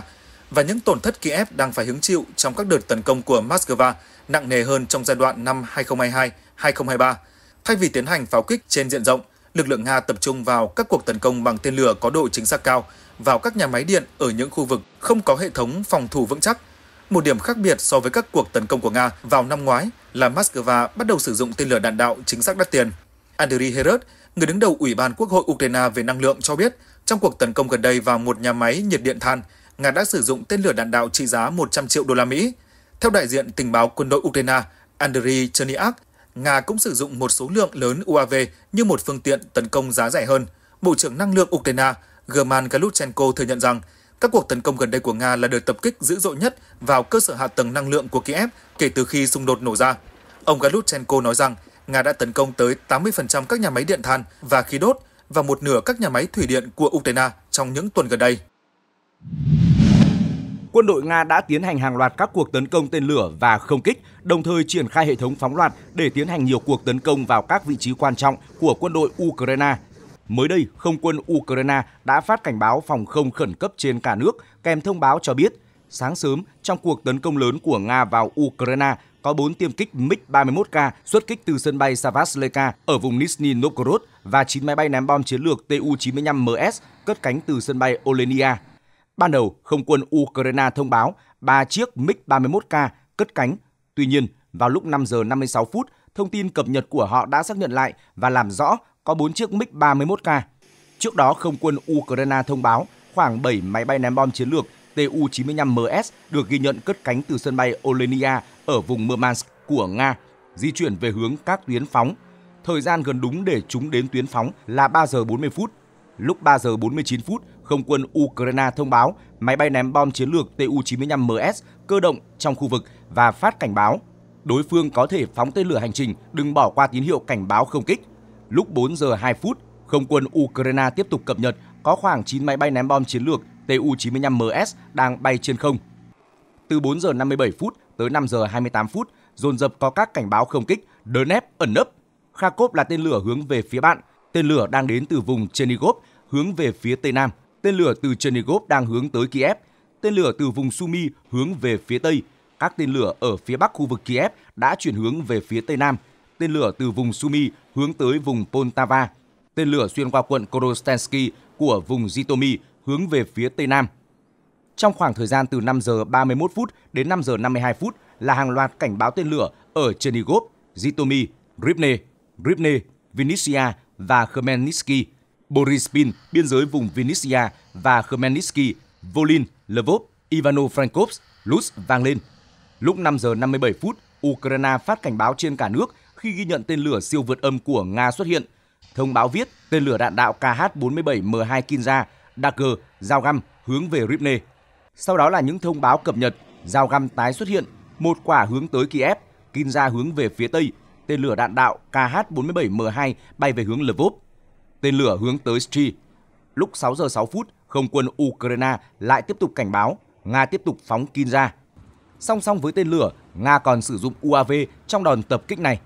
và những tổn thất Kiev đang phải hứng chịu trong các đợt tấn công của Moscow nặng nề hơn trong giai đoạn năm 2022 2023. Thay vì tiến hành pháo kích trên diện rộng, lực lượng Nga tập trung vào các cuộc tấn công bằng tên lửa có độ chính xác cao vào các nhà máy điện ở những khu vực không có hệ thống phòng thủ vững chắc. Một điểm khác biệt so với các cuộc tấn công của Nga vào năm ngoái là Moscow bắt đầu sử dụng tên lửa đạn đạo chính xác đắt tiền. Andriy Herod, người đứng đầu Ủy ban Quốc hội Ukraine về năng lượng cho biết, trong cuộc tấn công gần đây vào một nhà máy nhiệt điện than, Nga đã sử dụng tên lửa đạn đạo trị giá 100 triệu đô la Mỹ. Theo đại diện tình báo quân đội Ukraine, Andriy Cherniak, Nga cũng sử dụng một số lượng lớn UAV như một phương tiện tấn công giá rẻ hơn. Bộ trưởng Năng lượng Ukraine German Galuchenko thừa nhận rằng các cuộc tấn công gần đây của Nga là đợt tập kích dữ dội nhất vào cơ sở hạ tầng năng lượng của Kiev kể từ khi xung đột nổ ra. Ông Galuchenko nói rằng Nga đã tấn công tới 80% các nhà máy điện than và khí đốt và một nửa các nhà máy thủy điện của Ukraine trong những tuần gần đây quân đội Nga đã tiến hành hàng loạt các cuộc tấn công tên lửa và không kích, đồng thời triển khai hệ thống phóng loạt để tiến hành nhiều cuộc tấn công vào các vị trí quan trọng của quân đội Ukraine. Mới đây, không quân Ukraine đã phát cảnh báo phòng không khẩn cấp trên cả nước, kèm thông báo cho biết sáng sớm trong cuộc tấn công lớn của Nga vào Ukraine có 4 tiêm kích MiG-31K xuất kích từ sân bay Savastleka ở vùng Nizhny Novgorod và 9 máy bay ném bom chiến lược Tu-95MS cất cánh từ sân bay Olenia. Ban đầu, không quân Ukraine thông báo 3 chiếc MiG-31K cất cánh. Tuy nhiên, vào lúc 5 giờ 56 phút, thông tin cập nhật của họ đã xác nhận lại và làm rõ có 4 chiếc MiG-31K. Trước đó, không quân Ukraine thông báo khoảng 7 máy bay ném bom chiến lược Tu-95MS được ghi nhận cất cánh từ sân bay Olenia ở vùng Murmansk của Nga, di chuyển về hướng các tuyến phóng. Thời gian gần đúng để chúng đến tuyến phóng là 3 giờ 40 phút. Lúc 3 giờ 49 phút, không quân Ukraine thông báo máy bay ném bom chiến lược Tu-95MS cơ động trong khu vực và phát cảnh báo. Đối phương có thể phóng tên lửa hành trình, đừng bỏ qua tín hiệu cảnh báo không kích. Lúc 4 giờ 2 phút, không quân Ukraine tiếp tục cập nhật có khoảng 9 máy bay ném bom chiến lược Tu-95MS đang bay trên không. Từ 4 giờ 57 phút tới 5 giờ 28 phút, dồn dập có các cảnh báo không kích Donetsk ẩn nấp. Kharkov là tên lửa hướng về phía bạn, tên lửa đang đến từ vùng Chernigov hướng về phía tây nam. Tên lửa từ Chernigov đang hướng tới Kiev, tên lửa từ vùng Sumy hướng về phía Tây. Các tên lửa ở phía bắc khu vực Kiev đã chuyển hướng về phía Tây Nam. Tên lửa từ vùng Sumy hướng tới vùng Poltava. Tên lửa xuyên qua quận Korostensky của vùng Zhytomyr hướng về phía Tây Nam. Trong khoảng thời gian từ 5 giờ 31 phút đến 5 giờ 52 phút là hàng loạt cảnh báo tên lửa ở Chernigov, Zhytomyr, Rybne, Rybne, Vinnytsia và Khmelnytsky – Borispil, biên giới vùng Vinnytsia và Khmelnytsky, Volin, Lvov, Ivano-Frankivsk, Lutsk vang lên. Lúc 5 giờ 57 phút, Ukraine phát cảnh báo trên cả nước khi ghi nhận tên lửa siêu vượt âm của Nga xuất hiện. Thông báo viết tên lửa đạn đạo KH-47M2 Kinza, Dagger, Dao Găm hướng về Rybne. Sau đó là những thông báo cập nhật, Dao Găm tái xuất hiện, một quả hướng tới Kiev, Kinza hướng về phía Tây, tên lửa đạn đạo KH-47M2 bay về hướng Lvov tên lửa hướng tới Stry. Lúc 6 giờ 6 phút, không quân Ukraine lại tiếp tục cảnh báo Nga tiếp tục phóng kin ra. Song song với tên lửa, Nga còn sử dụng UAV trong đòn tập kích này.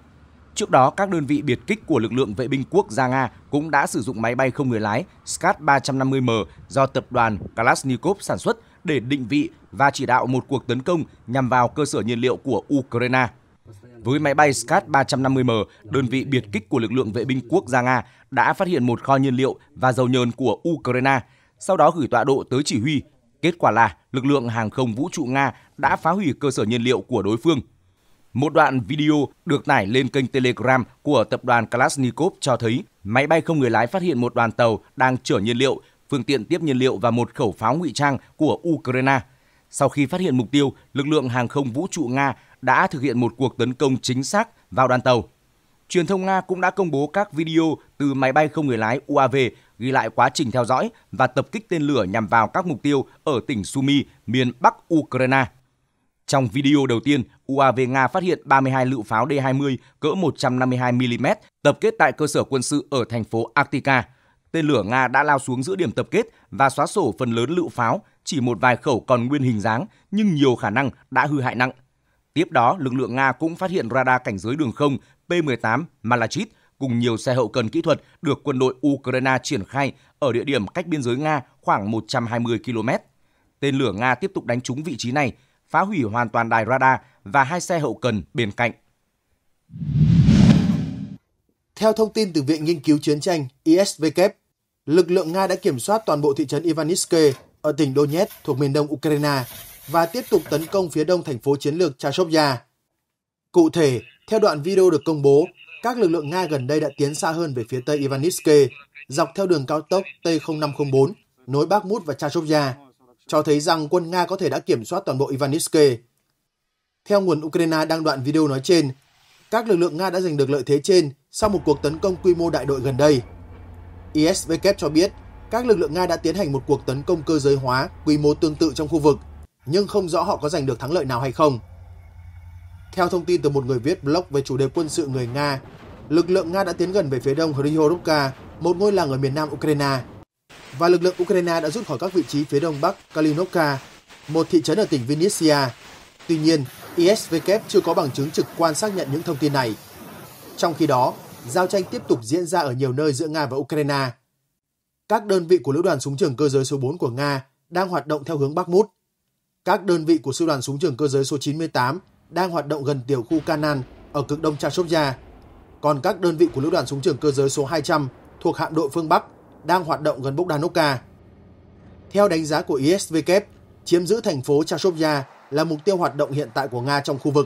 Trước đó, các đơn vị biệt kích của lực lượng vệ binh quốc gia Nga cũng đã sử dụng máy bay không người lái Skat-350M do tập đoàn Kalashnikov sản xuất để định vị và chỉ đạo một cuộc tấn công nhằm vào cơ sở nhiên liệu của Ukraine với máy bay Scud 350M, đơn vị biệt kích của lực lượng vệ binh quốc gia Nga đã phát hiện một kho nhiên liệu và dầu nhờn của Ukraine, sau đó gửi tọa độ tới chỉ huy. Kết quả là lực lượng hàng không vũ trụ Nga đã phá hủy cơ sở nhiên liệu của đối phương. Một đoạn video được tải lên kênh Telegram của tập đoàn Kalashnikov cho thấy máy bay không người lái phát hiện một đoàn tàu đang chở nhiên liệu, phương tiện tiếp nhiên liệu và một khẩu pháo ngụy trang của Ukraine. Sau khi phát hiện mục tiêu, lực lượng hàng không vũ trụ Nga đã thực hiện một cuộc tấn công chính xác vào đoàn tàu. Truyền thông Nga cũng đã công bố các video từ máy bay không người lái UAV ghi lại quá trình theo dõi và tập kích tên lửa nhằm vào các mục tiêu ở tỉnh Sumy, miền Bắc Ukraine. Trong video đầu tiên, UAV Nga phát hiện 32 lựu pháo D-20 cỡ 152mm tập kết tại cơ sở quân sự ở thành phố Arctica. Tên lửa Nga đã lao xuống giữa điểm tập kết và xóa sổ phần lớn lựu pháo, chỉ một vài khẩu còn nguyên hình dáng nhưng nhiều khả năng đã hư hại nặng. Tiếp đó, lực lượng Nga cũng phát hiện radar cảnh giới đường không P-18 Malachit cùng nhiều xe hậu cần kỹ thuật được quân đội Ukraine triển khai ở địa điểm cách biên giới Nga khoảng 120 km. Tên lửa Nga tiếp tục đánh trúng vị trí này, phá hủy hoàn toàn đài radar và hai xe hậu cần bên cạnh. Theo thông tin từ Viện Nghiên cứu Chiến tranh ISVK, lực lượng Nga đã kiểm soát toàn bộ thị trấn ivaniske ở tỉnh Donetsk thuộc miền đông Ukraine và tiếp tục tấn công phía đông thành phố chiến lược Chashovya. Cụ thể, theo đoạn video được công bố, các lực lượng Nga gần đây đã tiến xa hơn về phía tây Ivaniske, dọc theo đường cao tốc T0504 nối Bakhmut và Chashovya, cho thấy rằng quân Nga có thể đã kiểm soát toàn bộ Ivaniske. Theo nguồn Ukraine đăng đoạn video nói trên, các lực lượng Nga đã giành được lợi thế trên sau một cuộc tấn công quy mô đại đội gần đây. ISVK cho biết các lực lượng Nga đã tiến hành một cuộc tấn công cơ giới hóa quy mô tương tự trong khu vực – nhưng không rõ họ có giành được thắng lợi nào hay không. Theo thông tin từ một người viết blog về chủ đề quân sự người Nga, lực lượng Nga đã tiến gần về phía đông Hrihorovka, một ngôi làng ở miền nam Ukraine. Và lực lượng Ukraine đã rút khỏi các vị trí phía đông bắc Kalinovka, một thị trấn ở tỉnh Vinnytsia. Tuy nhiên, ISVK chưa có bằng chứng trực quan xác nhận những thông tin này. Trong khi đó, giao tranh tiếp tục diễn ra ở nhiều nơi giữa Nga và Ukraine. Các đơn vị của lữ đoàn súng trường cơ giới số 4 của Nga đang hoạt động theo hướng Bắc Mút. Các đơn vị của Sư đoàn Súng trường cơ giới số 98 đang hoạt động gần tiểu khu Canan ở cực đông Chashovia. Còn các đơn vị của Lữ đoàn Súng trường cơ giới số 200 thuộc hạm đội phương Bắc đang hoạt động gần Bogdanovka. Theo đánh giá của ISVK, chiếm giữ thành phố Chashovia là mục tiêu hoạt động hiện tại của Nga trong khu vực.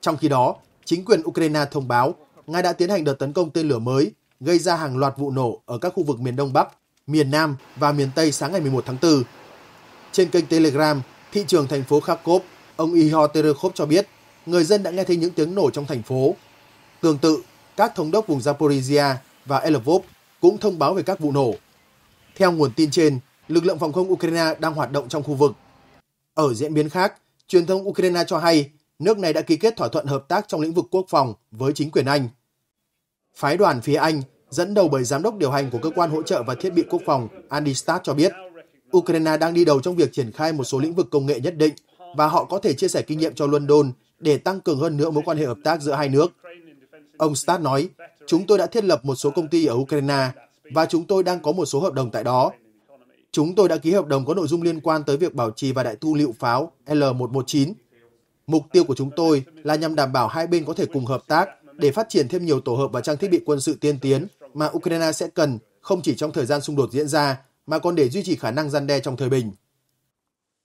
Trong khi đó, chính quyền Ukraine thông báo Nga đã tiến hành đợt tấn công tên lửa mới gây ra hàng loạt vụ nổ ở các khu vực miền Đông Bắc, miền Nam và miền Tây sáng ngày 11 tháng 4. Trên kênh Telegram, thị trường thành phố Kharkov, ông Ihor Terekhov cho biết người dân đã nghe thấy những tiếng nổ trong thành phố. Tương tự, các thống đốc vùng Zaporizhia và Elvov cũng thông báo về các vụ nổ. Theo nguồn tin trên, lực lượng phòng không Ukraine đang hoạt động trong khu vực. Ở diễn biến khác, truyền thông Ukraine cho hay nước này đã ký kết thỏa thuận hợp tác trong lĩnh vực quốc phòng với chính quyền Anh. Phái đoàn phía Anh dẫn đầu bởi giám đốc điều hành của cơ quan hỗ trợ và thiết bị quốc phòng Andy Stark cho biết Ukraine đang đi đầu trong việc triển khai một số lĩnh vực công nghệ nhất định và họ có thể chia sẻ kinh nghiệm cho London để tăng cường hơn nữa mối quan hệ hợp tác giữa hai nước. Ông Stad nói, chúng tôi đã thiết lập một số công ty ở Ukraine và chúng tôi đang có một số hợp đồng tại đó. Chúng tôi đã ký hợp đồng có nội dung liên quan tới việc bảo trì và đại thu liệu pháo L-119. Mục tiêu của chúng tôi là nhằm đảm bảo hai bên có thể cùng hợp tác để phát triển thêm nhiều tổ hợp và trang thiết bị quân sự tiên tiến mà Ukraine sẽ cần không chỉ trong thời gian xung đột diễn ra mà còn để duy trì khả năng gian đe trong thời bình.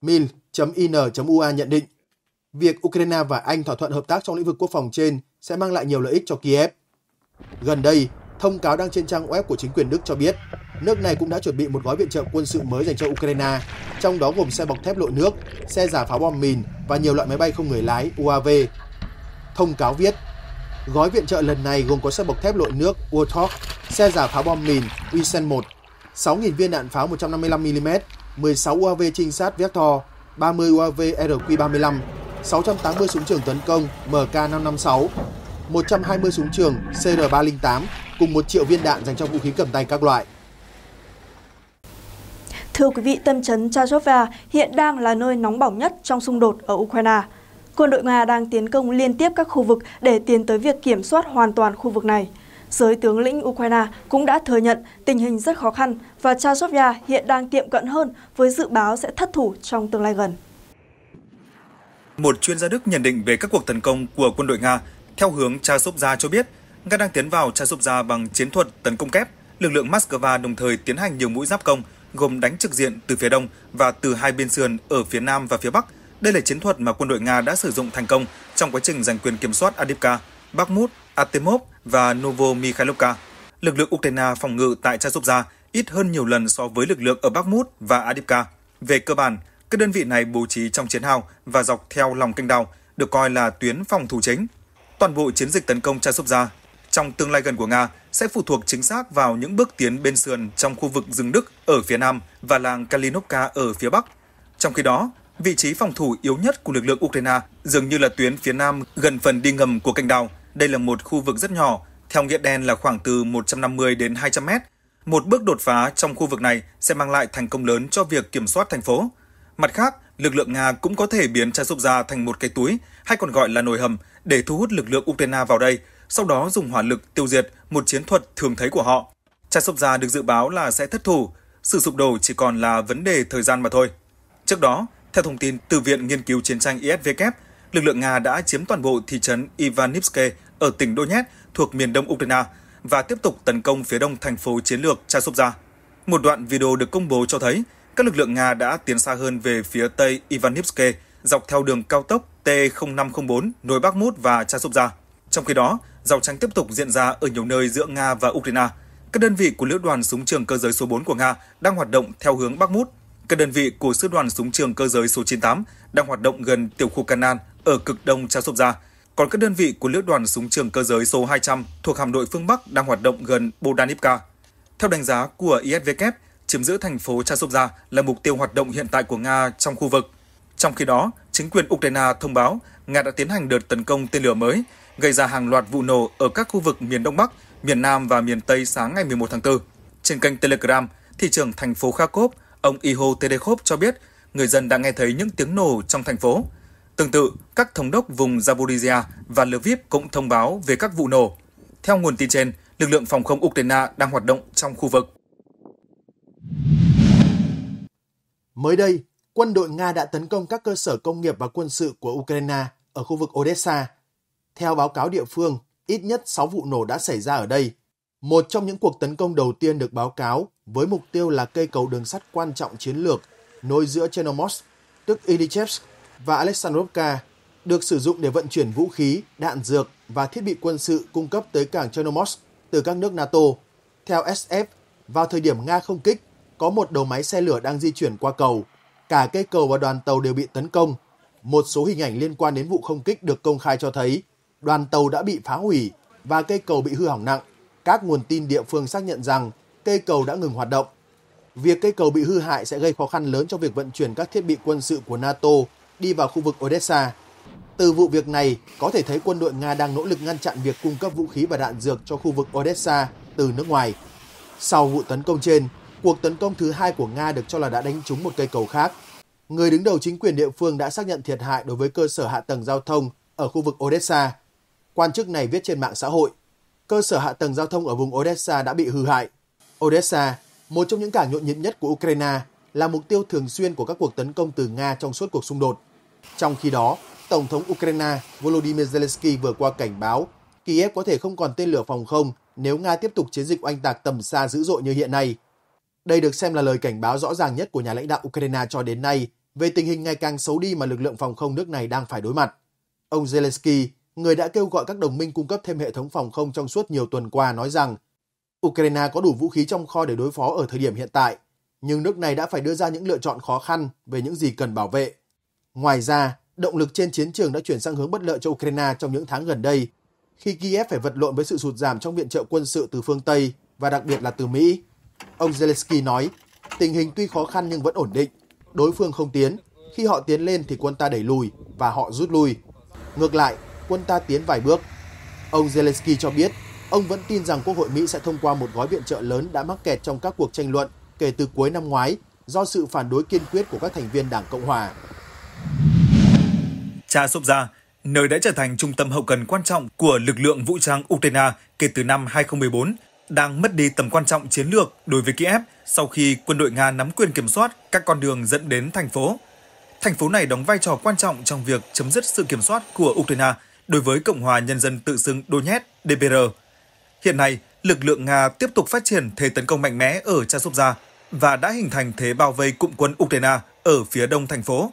Mil.in.ua nhận định, việc Ukraine và Anh thỏa thuận hợp tác trong lĩnh vực quốc phòng trên sẽ mang lại nhiều lợi ích cho Kiev. Gần đây, thông cáo đăng trên trang web của chính quyền Đức cho biết, nước này cũng đã chuẩn bị một gói viện trợ quân sự mới dành cho Ukraine, trong đó gồm xe bọc thép lội nước, xe giả pháo bom mìn và nhiều loại máy bay không người lái UAV. Thông cáo viết, gói viện trợ lần này gồm có xe bọc thép lội nước Warthog, xe giả pháo bom mìn Wisen 1 6.000 viên đạn pháo 155mm, 16 UAV trinh sát Vector, 30 UAV RQ-35, 680 súng trường tấn công MK556, 120 súng trường CR308 cùng 1 triệu viên đạn dành cho vũ khí cầm tay các loại. Thưa quý vị, tâm trấn Chazhovia hiện đang là nơi nóng bỏng nhất trong xung đột ở Ukraine. Quân đội Nga đang tiến công liên tiếp các khu vực để tiến tới việc kiểm soát hoàn toàn khu vực này. Giới tướng lĩnh Ukraine cũng đã thừa nhận tình hình rất khó khăn và Chasovia hiện đang tiệm cận hơn với dự báo sẽ thất thủ trong tương lai gần. Một chuyên gia Đức nhận định về các cuộc tấn công của quân đội Nga theo hướng Chasovia cho biết, Nga đang tiến vào Chasovia bằng chiến thuật tấn công kép. Lực lượng Moscow đồng thời tiến hành nhiều mũi giáp công, gồm đánh trực diện từ phía đông và từ hai bên sườn ở phía nam và phía bắc. Đây là chiến thuật mà quân đội Nga đã sử dụng thành công trong quá trình giành quyền kiểm soát Adivka, Bakhmut, Artemov và Novomikhailovka. Lực lượng Ukraine phòng ngự tại Chazovza ít hơn nhiều lần so với lực lượng ở Bakhmut và Adivka. Về cơ bản, các đơn vị này bố trí trong chiến hào và dọc theo lòng kênh đào, được coi là tuyến phòng thủ chính. Toàn bộ chiến dịch tấn công Chazovza trong tương lai gần của Nga sẽ phụ thuộc chính xác vào những bước tiến bên sườn trong khu vực rừng Đức ở phía nam và làng Kalinovka ở phía bắc. Trong khi đó, vị trí phòng thủ yếu nhất của lực lượng Ukraine dường như là tuyến phía nam gần phần đi ngầm của canh đào đây là một khu vực rất nhỏ, theo nghĩa đen là khoảng từ 150 đến 200 mét. Một bước đột phá trong khu vực này sẽ mang lại thành công lớn cho việc kiểm soát thành phố. Mặt khác, lực lượng Nga cũng có thể biến chai sụp ra thành một cái túi, hay còn gọi là nồi hầm, để thu hút lực lượng Ukraine vào đây, sau đó dùng hỏa lực tiêu diệt một chiến thuật thường thấy của họ. Chai sụp ra được dự báo là sẽ thất thủ, sự sụp đổ chỉ còn là vấn đề thời gian mà thôi. Trước đó, theo thông tin từ Viện Nghiên cứu Chiến tranh ISVK, lực lượng Nga đã chiếm toàn bộ thị trấn Ivanivske ở tỉnh Donetsk thuộc miền đông Ukraine và tiếp tục tấn công phía đông thành phố chiến lược Chasovia. Một đoạn video được công bố cho thấy các lực lượng Nga đã tiến xa hơn về phía tây Ivanivske dọc theo đường cao tốc T0504 nối Bakhmut và Chasovia. Trong khi đó, giao tranh tiếp tục diễn ra ở nhiều nơi giữa Nga và Ukraine. Các đơn vị của lữ đoàn súng trường cơ giới số 4 của Nga đang hoạt động theo hướng Bakhmut. Các đơn vị của sư đoàn súng trường cơ giới số 98 đang hoạt động gần tiểu khu Kanan ở cực đông Chasovia còn các đơn vị của lữ đoàn súng trường cơ giới số 200 thuộc hạm đội phương Bắc đang hoạt động gần Bodanivka. Theo đánh giá của ISVK, chiếm giữ thành phố Chasovia là mục tiêu hoạt động hiện tại của Nga trong khu vực. Trong khi đó, chính quyền Ukraine thông báo Nga đã tiến hành đợt tấn công tên lửa mới, gây ra hàng loạt vụ nổ ở các khu vực miền Đông Bắc, miền Nam và miền Tây sáng ngày 11 tháng 4. Trên kênh Telegram, thị trưởng thành phố Kharkov, ông Iho Tedekhov cho biết người dân đã nghe thấy những tiếng nổ trong thành phố. Tương tự, các thống đốc vùng Zaporizhia và Lviv cũng thông báo về các vụ nổ. Theo nguồn tin trên, lực lượng phòng không Ukraine đang hoạt động trong khu vực. Mới đây, quân đội Nga đã tấn công các cơ sở công nghiệp và quân sự của Ukraine ở khu vực Odessa. Theo báo cáo địa phương, ít nhất 6 vụ nổ đã xảy ra ở đây. Một trong những cuộc tấn công đầu tiên được báo cáo với mục tiêu là cây cầu đường sắt quan trọng chiến lược nối giữa Chernomorsk, tức Ilychevsk và Alexandrovka được sử dụng để vận chuyển vũ khí, đạn dược và thiết bị quân sự cung cấp tới cảng Chernomorsk từ các nước NATO. Theo SF, vào thời điểm Nga không kích, có một đầu máy xe lửa đang di chuyển qua cầu. Cả cây cầu và đoàn tàu đều bị tấn công. Một số hình ảnh liên quan đến vụ không kích được công khai cho thấy đoàn tàu đã bị phá hủy và cây cầu bị hư hỏng nặng. Các nguồn tin địa phương xác nhận rằng cây cầu đã ngừng hoạt động. Việc cây cầu bị hư hại sẽ gây khó khăn lớn cho việc vận chuyển các thiết bị quân sự của NATO đi vào khu vực Odessa. Từ vụ việc này, có thể thấy quân đội Nga đang nỗ lực ngăn chặn việc cung cấp vũ khí và đạn dược cho khu vực Odessa từ nước ngoài. Sau vụ tấn công trên, cuộc tấn công thứ hai của Nga được cho là đã đánh trúng một cây cầu khác. Người đứng đầu chính quyền địa phương đã xác nhận thiệt hại đối với cơ sở hạ tầng giao thông ở khu vực Odessa. Quan chức này viết trên mạng xã hội, cơ sở hạ tầng giao thông ở vùng Odessa đã bị hư hại. Odessa, một trong những cảng nhộn nhịp nhất của Ukraine, là mục tiêu thường xuyên của các cuộc tấn công từ Nga trong suốt cuộc xung đột. Trong khi đó, Tổng thống Ukraine Volodymyr Zelensky vừa qua cảnh báo Kiev có thể không còn tên lửa phòng không nếu Nga tiếp tục chiến dịch oanh tạc tầm xa dữ dội như hiện nay. Đây được xem là lời cảnh báo rõ ràng nhất của nhà lãnh đạo Ukraine cho đến nay về tình hình ngày càng xấu đi mà lực lượng phòng không nước này đang phải đối mặt. Ông Zelensky, người đã kêu gọi các đồng minh cung cấp thêm hệ thống phòng không trong suốt nhiều tuần qua nói rằng Ukraine có đủ vũ khí trong kho để đối phó ở thời điểm hiện tại, nhưng nước này đã phải đưa ra những lựa chọn khó khăn về những gì cần bảo vệ Ngoài ra, động lực trên chiến trường đã chuyển sang hướng bất lợi cho Ukraine trong những tháng gần đây, khi Kiev phải vật lộn với sự sụt giảm trong viện trợ quân sự từ phương Tây và đặc biệt là từ Mỹ. Ông Zelensky nói, tình hình tuy khó khăn nhưng vẫn ổn định, đối phương không tiến, khi họ tiến lên thì quân ta đẩy lùi và họ rút lui. Ngược lại, quân ta tiến vài bước. Ông Zelensky cho biết, ông vẫn tin rằng Quốc hội Mỹ sẽ thông qua một gói viện trợ lớn đã mắc kẹt trong các cuộc tranh luận kể từ cuối năm ngoái do sự phản đối kiên quyết của các thành viên Đảng Cộng hòa. Cha Sốp nơi đã trở thành trung tâm hậu cần quan trọng của lực lượng vũ trang Ukraine kể từ năm 2014, đang mất đi tầm quan trọng chiến lược đối với Kiev sau khi quân đội Nga nắm quyền kiểm soát các con đường dẫn đến thành phố. Thành phố này đóng vai trò quan trọng trong việc chấm dứt sự kiểm soát của Ukraine đối với Cộng hòa Nhân dân tự xưng Donetsk, DPR. Hiện nay, lực lượng Nga tiếp tục phát triển thế tấn công mạnh mẽ ở Chasovia và đã hình thành thế bao vây cụm quân Ukraine ở phía đông thành phố.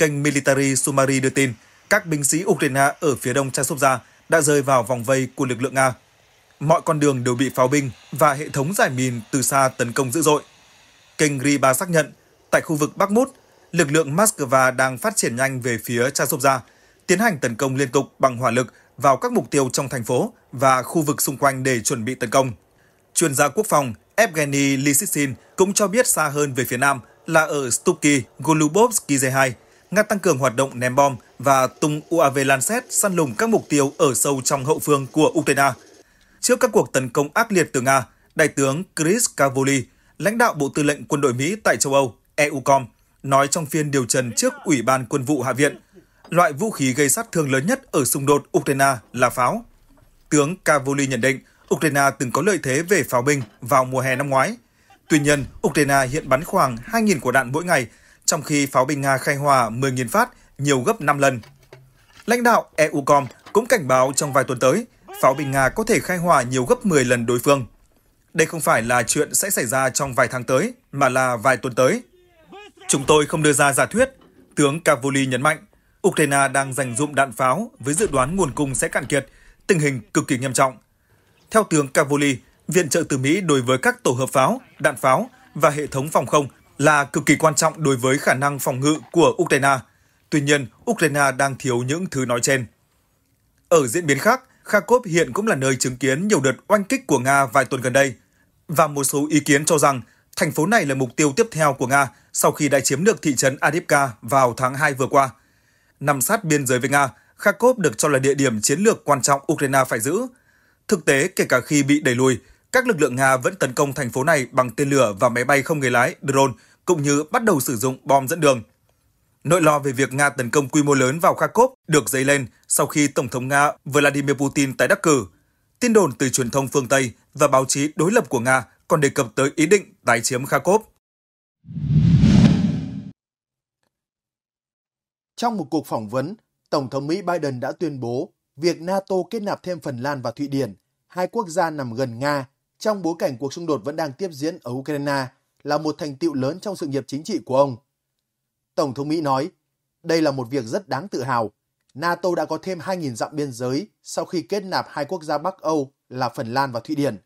Kênh Military Sumari đưa tin, các binh sĩ Ukraine ở phía đông Chasovia đã rơi vào vòng vây của lực lượng Nga. Mọi con đường đều bị pháo binh và hệ thống giải mìn từ xa tấn công dữ dội. Kênh Riba xác nhận, tại khu vực Bắc Mút, lực lượng Moscow đang phát triển nhanh về phía Chasovia, tiến hành tấn công liên tục bằng hỏa lực vào các mục tiêu trong thành phố và khu vực xung quanh để chuẩn bị tấn công. Chuyên gia quốc phòng Evgeny Lisitsin cũng cho biết xa hơn về phía nam là ở Stuky Golubovsky 2 Nga tăng cường hoạt động ném bom và tung UAV Lancet săn lùng các mục tiêu ở sâu trong hậu phương của Ukraine. Trước các cuộc tấn công ác liệt từ Nga, Đại tướng Chris Cavoli, lãnh đạo Bộ Tư lệnh Quân đội Mỹ tại châu Âu, EUCOM, nói trong phiên điều trần trước Ủy ban Quân vụ Hạ viện, loại vũ khí gây sát thương lớn nhất ở xung đột Ukraine là pháo. Tướng Cavoli nhận định Ukraine từng có lợi thế về pháo binh vào mùa hè năm ngoái. Tuy nhiên, Ukraine hiện bắn khoảng 2.000 quả đạn mỗi ngày trong khi pháo binh Nga khai hỏa 10.000 phát, nhiều gấp 5 lần. Lãnh đạo EUCOM cũng cảnh báo trong vài tuần tới, pháo binh Nga có thể khai hỏa nhiều gấp 10 lần đối phương. Đây không phải là chuyện sẽ xảy ra trong vài tháng tới, mà là vài tuần tới. Chúng tôi không đưa ra giả thuyết, tướng Cavoli nhấn mạnh, Ukraine đang dành dụng đạn pháo với dự đoán nguồn cung sẽ cạn kiệt, tình hình cực kỳ nghiêm trọng. Theo tướng Cavoli, viện trợ từ Mỹ đối với các tổ hợp pháo, đạn pháo và hệ thống phòng không là cực kỳ quan trọng đối với khả năng phòng ngự của Ukraine. Tuy nhiên, Ukraine đang thiếu những thứ nói trên. Ở diễn biến khác, Kharkov hiện cũng là nơi chứng kiến nhiều đợt oanh kích của Nga vài tuần gần đây, và một số ý kiến cho rằng thành phố này là mục tiêu tiếp theo của Nga sau khi đã chiếm được thị trấn Adivka vào tháng 2 vừa qua. Nằm sát biên giới với Nga, Kharkov được cho là địa điểm chiến lược quan trọng Ukraine phải giữ. Thực tế, kể cả khi bị đẩy lùi, các lực lượng Nga vẫn tấn công thành phố này bằng tên lửa và máy bay không người lái, drone – cũng như bắt đầu sử dụng bom dẫn đường. Nỗi lo về việc Nga tấn công quy mô lớn vào Kharkov được dấy lên sau khi Tổng thống Nga Vladimir Putin tái đắc cử. Tin đồn từ truyền thông phương Tây và báo chí đối lập của Nga còn đề cập tới ý định tái chiếm Kharkov. Trong một cuộc phỏng vấn, Tổng thống Mỹ Biden đã tuyên bố việc NATO kết nạp thêm Phần Lan và Thụy Điển, hai quốc gia nằm gần Nga, trong bối cảnh cuộc xung đột vẫn đang tiếp diễn ở Ukraine là một thành tựu lớn trong sự nghiệp chính trị của ông. Tổng thống Mỹ nói, đây là một việc rất đáng tự hào. NATO đã có thêm 2.000 dặm biên giới sau khi kết nạp hai quốc gia Bắc Âu là Phần Lan và Thụy Điển.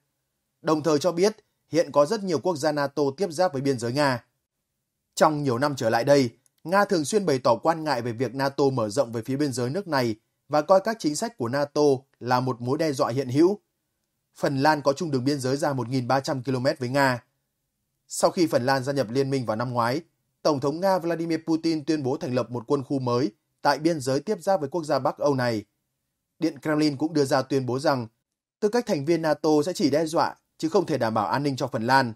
Đồng thời cho biết hiện có rất nhiều quốc gia NATO tiếp giáp với biên giới Nga. Trong nhiều năm trở lại đây, Nga thường xuyên bày tỏ quan ngại về việc NATO mở rộng về phía biên giới nước này và coi các chính sách của NATO là một mối đe dọa hiện hữu. Phần Lan có chung đường biên giới dài 1.300 km với Nga, sau khi Phần Lan gia nhập liên minh vào năm ngoái, Tổng thống Nga Vladimir Putin tuyên bố thành lập một quân khu mới tại biên giới tiếp giáp với quốc gia Bắc Âu này. Điện Kremlin cũng đưa ra tuyên bố rằng tư cách thành viên NATO sẽ chỉ đe dọa chứ không thể đảm bảo an ninh cho Phần Lan.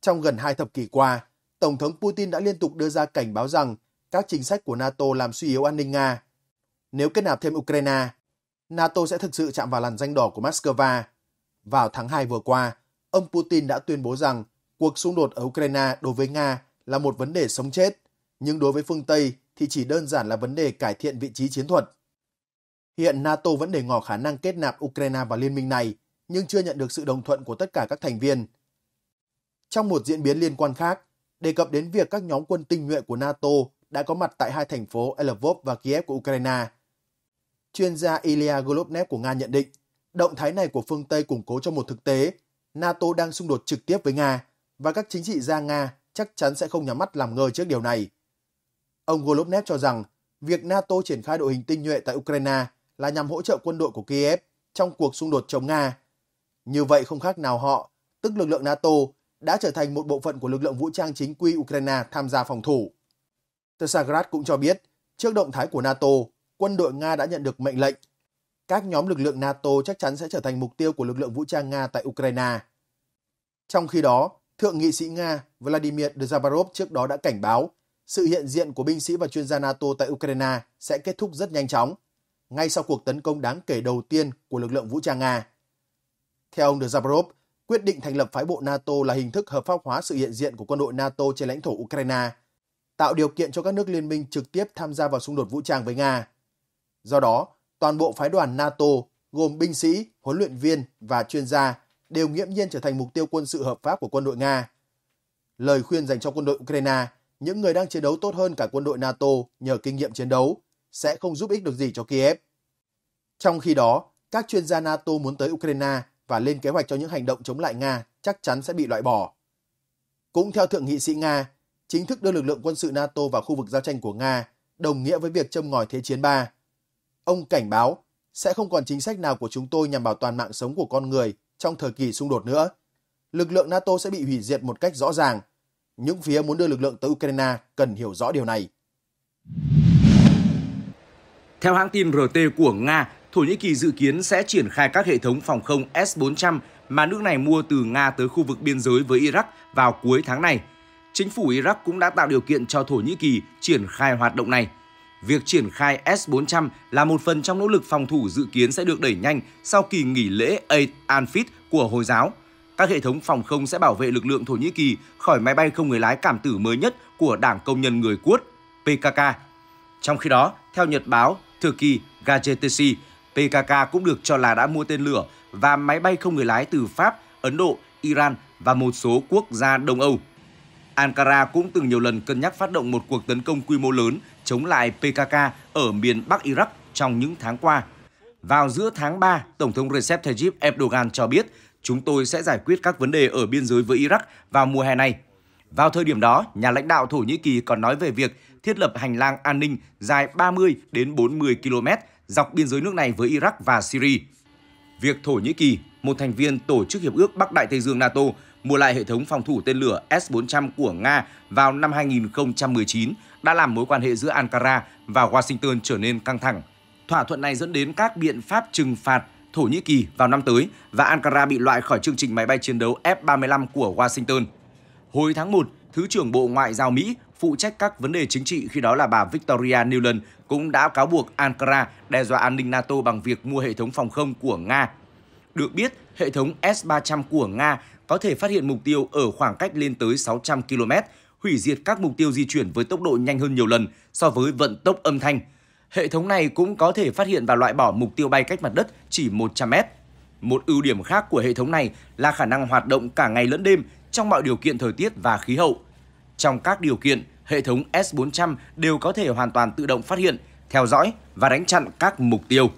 Trong gần hai thập kỷ qua, Tổng thống Putin đã liên tục đưa ra cảnh báo rằng các chính sách của NATO làm suy yếu an ninh Nga. Nếu kết nạp thêm Ukraine, NATO sẽ thực sự chạm vào làn danh đỏ của Moscow. Vào tháng 2 vừa qua, ông Putin đã tuyên bố rằng cuộc xung đột ở Ukraine đối với Nga là một vấn đề sống chết, nhưng đối với phương Tây thì chỉ đơn giản là vấn đề cải thiện vị trí chiến thuật. Hiện NATO vẫn để ngỏ khả năng kết nạp Ukraine vào liên minh này, nhưng chưa nhận được sự đồng thuận của tất cả các thành viên. Trong một diễn biến liên quan khác, đề cập đến việc các nhóm quân tinh nhuệ của NATO đã có mặt tại hai thành phố Lvov và Kiev của Ukraine. Chuyên gia Ilya Golubnev của Nga nhận định, động thái này của phương Tây củng cố cho một thực tế, NATO đang xung đột trực tiếp với Nga và các chính trị gia Nga chắc chắn sẽ không nhắm mắt làm ngơ trước điều này. Ông Golubnev cho rằng việc NATO triển khai đội hình tinh nhuệ tại Ukraine là nhằm hỗ trợ quân đội của Kiev trong cuộc xung đột chống Nga. Như vậy không khác nào họ, tức lực lượng NATO, đã trở thành một bộ phận của lực lượng vũ trang chính quy Ukraine tham gia phòng thủ. Tsagrad cũng cho biết, trước động thái của NATO, quân đội Nga đã nhận được mệnh lệnh. Các nhóm lực lượng NATO chắc chắn sẽ trở thành mục tiêu của lực lượng vũ trang Nga tại Ukraine. Trong khi đó, Thượng nghị sĩ Nga Vladimir Zabarov trước đó đã cảnh báo sự hiện diện của binh sĩ và chuyên gia NATO tại Ukraine sẽ kết thúc rất nhanh chóng, ngay sau cuộc tấn công đáng kể đầu tiên của lực lượng vũ trang Nga. Theo ông Zabarov, quyết định thành lập phái bộ NATO là hình thức hợp pháp hóa sự hiện diện của quân đội NATO trên lãnh thổ Ukraine, tạo điều kiện cho các nước liên minh trực tiếp tham gia vào xung đột vũ trang với Nga. Do đó, toàn bộ phái đoàn NATO gồm binh sĩ, huấn luyện viên và chuyên gia đều nghiễm nhiên trở thành mục tiêu quân sự hợp pháp của quân đội Nga. Lời khuyên dành cho quân đội Ukraine, những người đang chiến đấu tốt hơn cả quân đội NATO nhờ kinh nghiệm chiến đấu, sẽ không giúp ích được gì cho Kiev. Trong khi đó, các chuyên gia NATO muốn tới Ukraine và lên kế hoạch cho những hành động chống lại Nga chắc chắn sẽ bị loại bỏ. Cũng theo Thượng nghị sĩ Nga, chính thức đưa lực lượng quân sự NATO vào khu vực giao tranh của Nga đồng nghĩa với việc châm ngòi Thế chiến 3. Ông cảnh báo sẽ không còn chính sách nào của chúng tôi nhằm bảo toàn mạng sống của con người trong thời kỳ xung đột nữa. Lực lượng NATO sẽ bị hủy diệt một cách rõ ràng. Những phía muốn đưa lực lượng tới Ukraine cần hiểu rõ điều này. Theo hãng tin RT của Nga, Thổ Nhĩ Kỳ dự kiến sẽ triển khai các hệ thống phòng không S-400 mà nước này mua từ Nga tới khu vực biên giới với Iraq vào cuối tháng này. Chính phủ Iraq cũng đã tạo điều kiện cho Thổ Nhĩ Kỳ triển khai hoạt động này – Việc triển khai S400 là một phần trong nỗ lực phòng thủ dự kiến sẽ được đẩy nhanh sau kỳ nghỉ lễ Eid al-Fitr của Hồi giáo. Các hệ thống phòng không sẽ bảo vệ lực lượng Thổ Nhĩ Kỳ khỏi máy bay không người lái cảm tử mới nhất của Đảng Công nhân Người Quốc, PKK. Trong khi đó, theo Nhật báo Kỳ Gazetesi, PKK cũng được cho là đã mua tên lửa và máy bay không người lái từ Pháp, Ấn Độ, Iran và một số quốc gia Đông Âu. Ankara cũng từng nhiều lần cân nhắc phát động một cuộc tấn công quy mô lớn chống lại PKK ở miền Bắc Iraq trong những tháng qua. Vào giữa tháng 3, Tổng thống Recep Tayyip Erdogan cho biết chúng tôi sẽ giải quyết các vấn đề ở biên giới với Iraq vào mùa hè này. Vào thời điểm đó, nhà lãnh đạo Thổ Nhĩ Kỳ còn nói về việc thiết lập hành lang an ninh dài 30 đến 40 km dọc biên giới nước này với Iraq và Syria. Việc Thổ Nhĩ Kỳ, một thành viên tổ chức hiệp ước Bắc Đại Tây Dương NATO, mua lại hệ thống phòng thủ tên lửa S-400 của Nga vào năm 2019 đã làm mối quan hệ giữa Ankara và Washington trở nên căng thẳng. Thỏa thuận này dẫn đến các biện pháp trừng phạt Thổ Nhĩ Kỳ vào năm tới và Ankara bị loại khỏi chương trình máy bay chiến đấu F-35 của Washington. Hồi tháng 1, Thứ trưởng Bộ Ngoại giao Mỹ phụ trách các vấn đề chính trị khi đó là bà Victoria Nuland cũng đã cáo buộc Ankara đe dọa an ninh NATO bằng việc mua hệ thống phòng không của Nga. Được biết, hệ thống S-300 của Nga có thể phát hiện mục tiêu ở khoảng cách lên tới 600 km, hủy diệt các mục tiêu di chuyển với tốc độ nhanh hơn nhiều lần so với vận tốc âm thanh. Hệ thống này cũng có thể phát hiện và loại bỏ mục tiêu bay cách mặt đất chỉ 100 mét. Một ưu điểm khác của hệ thống này là khả năng hoạt động cả ngày lẫn đêm trong mọi điều kiện thời tiết và khí hậu. Trong các điều kiện, hệ thống S400 đều có thể hoàn toàn tự động phát hiện, theo dõi và đánh chặn các mục tiêu.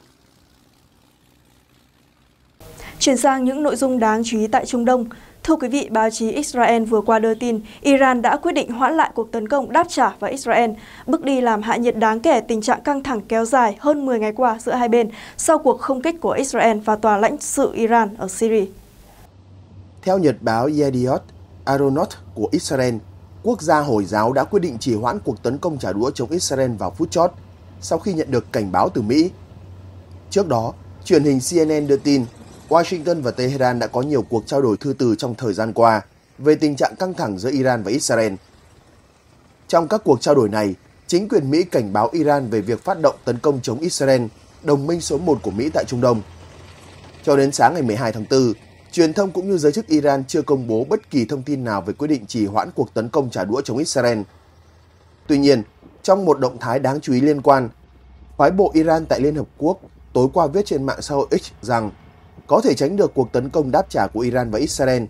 Chuyển sang những nội dung đáng chú ý tại Trung Đông, Thưa quý vị, báo chí Israel vừa qua đưa tin Iran đã quyết định hoãn lại cuộc tấn công đáp trả vào Israel, bước đi làm hạ nhiệt đáng kể tình trạng căng thẳng kéo dài hơn 10 ngày qua giữa hai bên sau cuộc không kích của Israel và tòa lãnh sự Iran ở Syria. Theo Nhật báo Yediot Aronot của Israel, quốc gia Hồi giáo đã quyết định trì hoãn cuộc tấn công trả đũa chống Israel vào phút chót sau khi nhận được cảnh báo từ Mỹ. Trước đó, truyền hình CNN đưa tin Washington và Tehran đã có nhiều cuộc trao đổi thư từ trong thời gian qua về tình trạng căng thẳng giữa Iran và Israel. Trong các cuộc trao đổi này, chính quyền Mỹ cảnh báo Iran về việc phát động tấn công chống Israel, đồng minh số 1 của Mỹ tại Trung Đông. Cho đến sáng ngày 12 tháng 4, truyền thông cũng như giới chức Iran chưa công bố bất kỳ thông tin nào về quyết định trì hoãn cuộc tấn công trả đũa chống Israel. Tuy nhiên, trong một động thái đáng chú ý liên quan, phái bộ Iran tại Liên Hợp Quốc tối qua viết trên mạng xã hội X rằng có thể tránh được cuộc tấn công đáp trả của Iran và Israel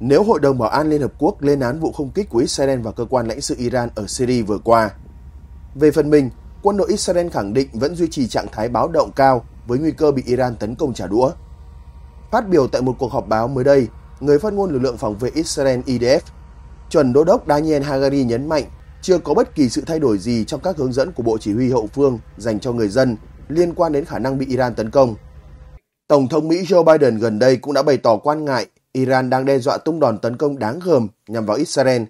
nếu Hội đồng Bảo an Liên Hợp Quốc lên án vụ không kích của Israel và cơ quan lãnh sự Iran ở Syria vừa qua. Về phần mình, quân đội Israel khẳng định vẫn duy trì trạng thái báo động cao với nguy cơ bị Iran tấn công trả đũa. Phát biểu tại một cuộc họp báo mới đây, người phát ngôn lực lượng phòng vệ Israel IDF, chuẩn đô đốc Daniel Hagari nhấn mạnh chưa có bất kỳ sự thay đổi gì trong các hướng dẫn của Bộ Chỉ huy Hậu phương dành cho người dân liên quan đến khả năng bị Iran tấn công – Tổng thống Mỹ Joe Biden gần đây cũng đã bày tỏ quan ngại Iran đang đe dọa tung đòn tấn công đáng gờm nhằm vào Israel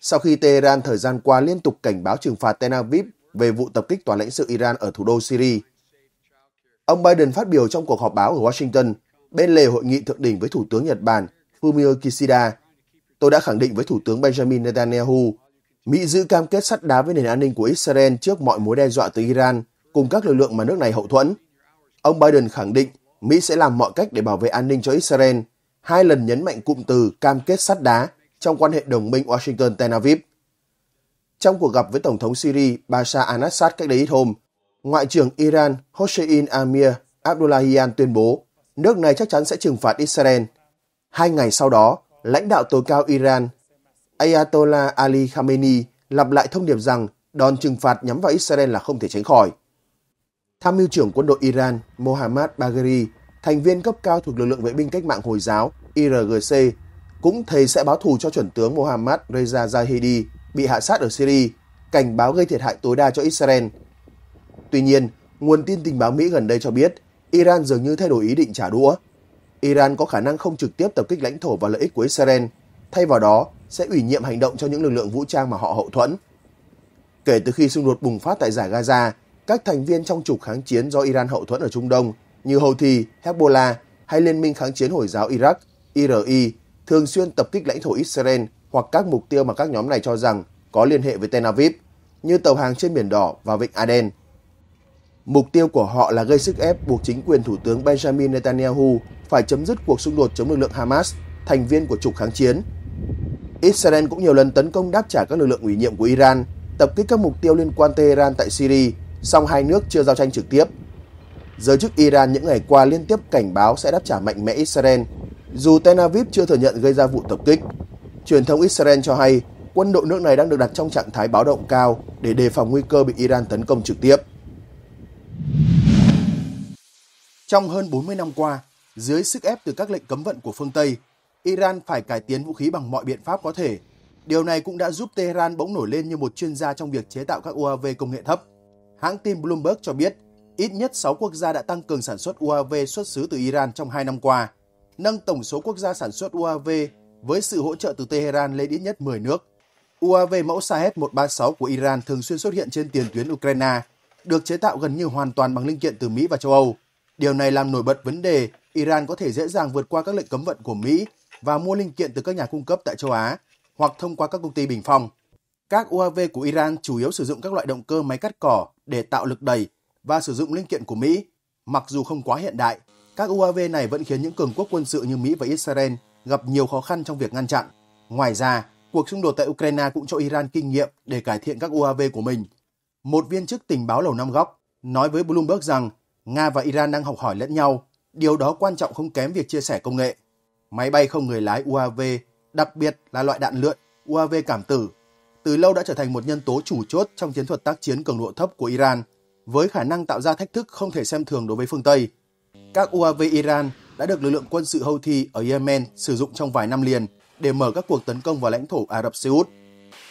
sau khi Tehran thời gian qua liên tục cảnh báo trừng phạt Tel Aviv về vụ tập kích tòa lãnh sự Iran ở thủ đô Syria. Ông Biden phát biểu trong cuộc họp báo ở Washington bên lề hội nghị thượng đỉnh với Thủ tướng Nhật Bản Fumio Kishida. Tôi đã khẳng định với Thủ tướng Benjamin Netanyahu, Mỹ giữ cam kết sắt đá với nền an ninh của Israel trước mọi mối đe dọa từ Iran cùng các lực lượng mà nước này hậu thuẫn. Ông Biden khẳng định Mỹ sẽ làm mọi cách để bảo vệ an ninh cho Israel, hai lần nhấn mạnh cụm từ cam kết sắt đá trong quan hệ đồng minh Washington-Tel Aviv. Trong cuộc gặp với Tổng thống Syria Bashar al-Assad cách đây ít hôm, Ngoại trưởng Iran Hossein Amir Abdullahian tuyên bố nước này chắc chắn sẽ trừng phạt Israel. Hai ngày sau đó, lãnh đạo tối cao Iran Ayatollah Ali Khamenei lặp lại thông điệp rằng đòn trừng phạt nhắm vào Israel là không thể tránh khỏi. Tham mưu trưởng quân đội Iran Mohammad Bagheri, thành viên cấp cao thuộc lực lượng vệ binh cách mạng Hồi giáo IRGC, cũng thấy sẽ báo thù cho chuẩn tướng Mohammad Reza Zahedi bị hạ sát ở Syria, cảnh báo gây thiệt hại tối đa cho Israel. Tuy nhiên, nguồn tin tình báo Mỹ gần đây cho biết Iran dường như thay đổi ý định trả đũa. Iran có khả năng không trực tiếp tập kích lãnh thổ và lợi ích của Israel, thay vào đó sẽ ủy nhiệm hành động cho những lực lượng vũ trang mà họ hậu thuẫn. Kể từ khi xung đột bùng phát tại giải Gaza, các thành viên trong trục kháng chiến do Iran hậu thuẫn ở Trung Đông như Houthi, Hezbollah hay Liên minh kháng chiến Hồi giáo Iraq, IRI, thường xuyên tập kích lãnh thổ Israel hoặc các mục tiêu mà các nhóm này cho rằng có liên hệ với Tel Aviv, như tàu hàng trên Biển Đỏ và Vịnh Aden. Mục tiêu của họ là gây sức ép buộc chính quyền Thủ tướng Benjamin Netanyahu phải chấm dứt cuộc xung đột chống lực lượng Hamas, thành viên của trục kháng chiến. Israel cũng nhiều lần tấn công đáp trả các lực lượng ủy nhiệm của Iran, tập kích các mục tiêu liên quan Tehran tại Syria song hai nước chưa giao tranh trực tiếp. Giới chức Iran những ngày qua liên tiếp cảnh báo sẽ đáp trả mạnh mẽ Israel, dù Tel Aviv chưa thừa nhận gây ra vụ tập kích. Truyền thông Israel cho hay quân đội nước này đang được đặt trong trạng thái báo động cao để đề phòng nguy cơ bị Iran tấn công trực tiếp. Trong hơn 40 năm qua, dưới sức ép từ các lệnh cấm vận của phương Tây, Iran phải cải tiến vũ khí bằng mọi biện pháp có thể. Điều này cũng đã giúp Tehran bỗng nổi lên như một chuyên gia trong việc chế tạo các UAV công nghệ thấp hãng tin Bloomberg cho biết ít nhất 6 quốc gia đã tăng cường sản xuất UAV xuất xứ từ Iran trong 2 năm qua, nâng tổng số quốc gia sản xuất UAV với sự hỗ trợ từ Tehran lên ít nhất 10 nước. UAV mẫu Shahed 136 của Iran thường xuyên xuất hiện trên tiền tuyến Ukraine, được chế tạo gần như hoàn toàn bằng linh kiện từ Mỹ và châu Âu. Điều này làm nổi bật vấn đề Iran có thể dễ dàng vượt qua các lệnh cấm vận của Mỹ và mua linh kiện từ các nhà cung cấp tại châu Á hoặc thông qua các công ty bình phong. Các UAV của Iran chủ yếu sử dụng các loại động cơ máy cắt cỏ để tạo lực đẩy và sử dụng linh kiện của Mỹ. Mặc dù không quá hiện đại, các UAV này vẫn khiến những cường quốc quân sự như Mỹ và Israel gặp nhiều khó khăn trong việc ngăn chặn. Ngoài ra, cuộc xung đột tại Ukraine cũng cho Iran kinh nghiệm để cải thiện các UAV của mình. Một viên chức tình báo Lầu Năm Góc nói với Bloomberg rằng Nga và Iran đang học hỏi lẫn nhau, điều đó quan trọng không kém việc chia sẻ công nghệ. Máy bay không người lái UAV, đặc biệt là loại đạn lượn UAV cảm tử từ lâu đã trở thành một nhân tố chủ chốt trong chiến thuật tác chiến cường độ thấp của Iran, với khả năng tạo ra thách thức không thể xem thường đối với phương Tây. Các UAV Iran đã được lực lượng quân sự Houthi ở Yemen sử dụng trong vài năm liền để mở các cuộc tấn công vào lãnh thổ Ả Rập Xê Út.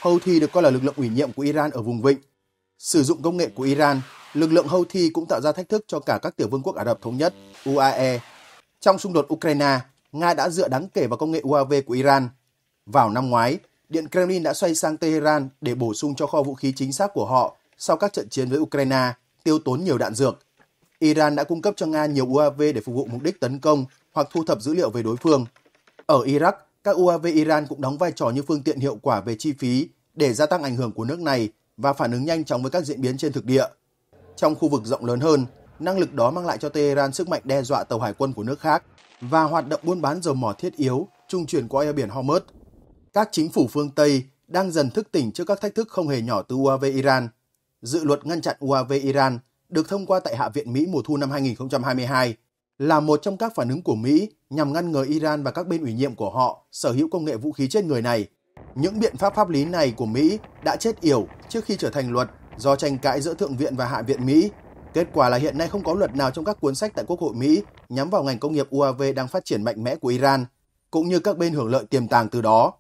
Houthi được coi là lực lượng ủy nhiệm của Iran ở vùng vịnh. Sử dụng công nghệ của Iran, lực lượng Houthi cũng tạo ra thách thức cho cả các tiểu vương quốc Ả Rập Thống Nhất, UAE. Trong xung đột Ukraine, Nga đã dựa đáng kể vào công nghệ UAV của Iran. Vào năm ngoái, Điện Kremlin đã xoay sang Tehran để bổ sung cho kho vũ khí chính xác của họ sau các trận chiến với Ukraine, tiêu tốn nhiều đạn dược. Iran đã cung cấp cho Nga nhiều UAV để phục vụ mục đích tấn công hoặc thu thập dữ liệu về đối phương. Ở Iraq, các UAV Iran cũng đóng vai trò như phương tiện hiệu quả về chi phí để gia tăng ảnh hưởng của nước này và phản ứng nhanh chóng với các diễn biến trên thực địa. Trong khu vực rộng lớn hơn, năng lực đó mang lại cho Tehran sức mạnh đe dọa tàu hải quân của nước khác và hoạt động buôn bán dầu mỏ thiết yếu trung chuyển qua eo biển Hormuz các chính phủ phương Tây đang dần thức tỉnh trước các thách thức không hề nhỏ từ UAV Iran. Dự luật ngăn chặn UAV Iran được thông qua tại Hạ viện Mỹ mùa thu năm 2022 là một trong các phản ứng của Mỹ nhằm ngăn ngừa Iran và các bên ủy nhiệm của họ sở hữu công nghệ vũ khí trên người này. Những biện pháp pháp lý này của Mỹ đã chết yểu trước khi trở thành luật do tranh cãi giữa Thượng viện và Hạ viện Mỹ. Kết quả là hiện nay không có luật nào trong các cuốn sách tại Quốc hội Mỹ nhắm vào ngành công nghiệp UAV đang phát triển mạnh mẽ của Iran, cũng như các bên hưởng lợi tiềm tàng từ đó.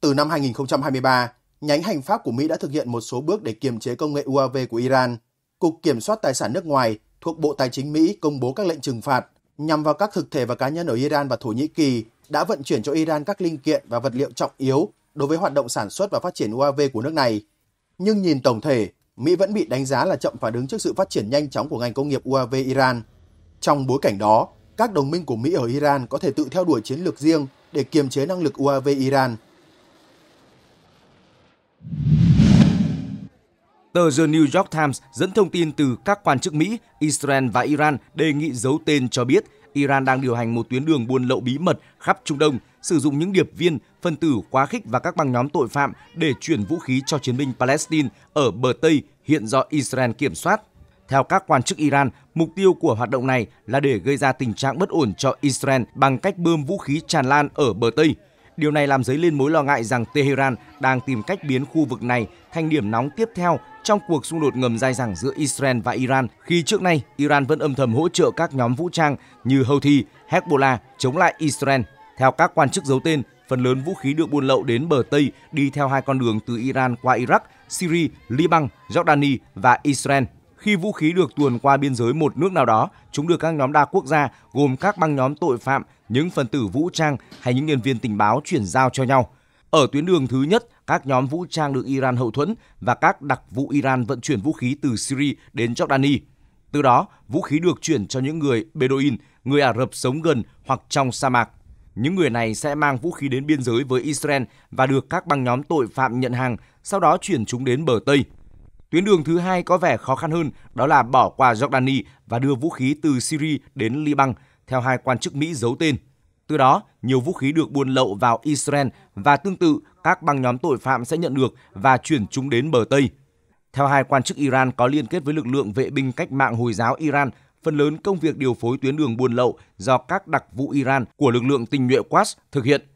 Từ năm 2023, nhánh hành pháp của Mỹ đã thực hiện một số bước để kiềm chế công nghệ UAV của Iran. Cục Kiểm soát Tài sản nước ngoài thuộc Bộ Tài chính Mỹ công bố các lệnh trừng phạt nhằm vào các thực thể và cá nhân ở Iran và Thổ Nhĩ Kỳ đã vận chuyển cho Iran các linh kiện và vật liệu trọng yếu đối với hoạt động sản xuất và phát triển UAV của nước này. Nhưng nhìn tổng thể, Mỹ vẫn bị đánh giá là chậm phản ứng trước sự phát triển nhanh chóng của ngành công nghiệp UAV Iran. Trong bối cảnh đó, các đồng minh của Mỹ ở Iran có thể tự theo đuổi chiến lược riêng để kiềm chế năng lực UAV Iran – Tờ The New York Times dẫn thông tin từ các quan chức Mỹ, Israel và Iran đề nghị giấu tên cho biết Iran đang điều hành một tuyến đường buôn lậu bí mật khắp Trung Đông, sử dụng những điệp viên, phân tử quá khích và các băng nhóm tội phạm để chuyển vũ khí cho chiến binh Palestine ở bờ Tây hiện do Israel kiểm soát. Theo các quan chức Iran, mục tiêu của hoạt động này là để gây ra tình trạng bất ổn cho Israel bằng cách bơm vũ khí tràn lan ở bờ Tây. Điều này làm dấy lên mối lo ngại rằng Tehran đang tìm cách biến khu vực này thành điểm nóng tiếp theo trong cuộc xung đột ngầm dai dẳng giữa Israel và Iran, khi trước nay Iran vẫn âm thầm hỗ trợ các nhóm vũ trang như Houthi, Hezbollah chống lại Israel. Theo các quan chức giấu tên, phần lớn vũ khí được buôn lậu đến bờ Tây đi theo hai con đường từ Iran qua Iraq, Syria, Liban, Jordani và Israel. Khi vũ khí được tuồn qua biên giới một nước nào đó, chúng được các nhóm đa quốc gia gồm các băng nhóm tội phạm những phần tử vũ trang hay những nhân viên tình báo chuyển giao cho nhau. Ở tuyến đường thứ nhất, các nhóm vũ trang được Iran hậu thuẫn và các đặc vụ Iran vận chuyển vũ khí từ Syria đến Jordani. Từ đó, vũ khí được chuyển cho những người Bedouin, người Ả Rập sống gần hoặc trong sa mạc. Những người này sẽ mang vũ khí đến biên giới với Israel và được các băng nhóm tội phạm nhận hàng, sau đó chuyển chúng đến bờ Tây. Tuyến đường thứ hai có vẻ khó khăn hơn, đó là bỏ qua Jordani và đưa vũ khí từ Syria đến Liban theo hai quan chức Mỹ giấu tên. Từ đó, nhiều vũ khí được buôn lậu vào Israel và tương tự các băng nhóm tội phạm sẽ nhận được và chuyển chúng đến bờ Tây. Theo hai quan chức Iran có liên kết với lực lượng vệ binh cách mạng Hồi giáo Iran, phần lớn công việc điều phối tuyến đường buôn lậu do các đặc vụ Iran của lực lượng tình nhuệ Quds thực hiện.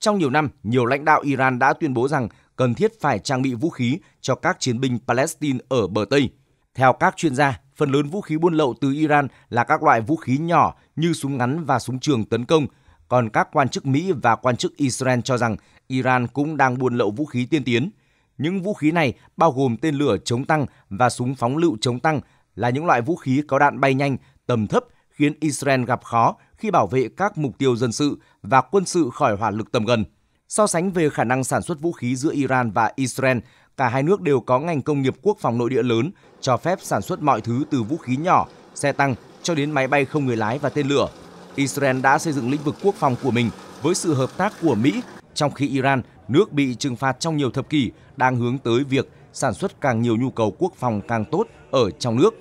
Trong nhiều năm, nhiều lãnh đạo Iran đã tuyên bố rằng cần thiết phải trang bị vũ khí cho các chiến binh Palestine ở bờ Tây. Theo các chuyên gia, phần lớn vũ khí buôn lậu từ Iran là các loại vũ khí nhỏ như súng ngắn và súng trường tấn công. Còn các quan chức Mỹ và quan chức Israel cho rằng Iran cũng đang buôn lậu vũ khí tiên tiến. Những vũ khí này bao gồm tên lửa chống tăng và súng phóng lựu chống tăng là những loại vũ khí có đạn bay nhanh, tầm thấp khiến Israel gặp khó khi bảo vệ các mục tiêu dân sự và quân sự khỏi hỏa lực tầm gần. So sánh về khả năng sản xuất vũ khí giữa Iran và Israel, Cả hai nước đều có ngành công nghiệp quốc phòng nội địa lớn, cho phép sản xuất mọi thứ từ vũ khí nhỏ, xe tăng cho đến máy bay không người lái và tên lửa. Israel đã xây dựng lĩnh vực quốc phòng của mình với sự hợp tác của Mỹ, trong khi Iran, nước bị trừng phạt trong nhiều thập kỷ, đang hướng tới việc sản xuất càng nhiều nhu cầu quốc phòng càng tốt ở trong nước.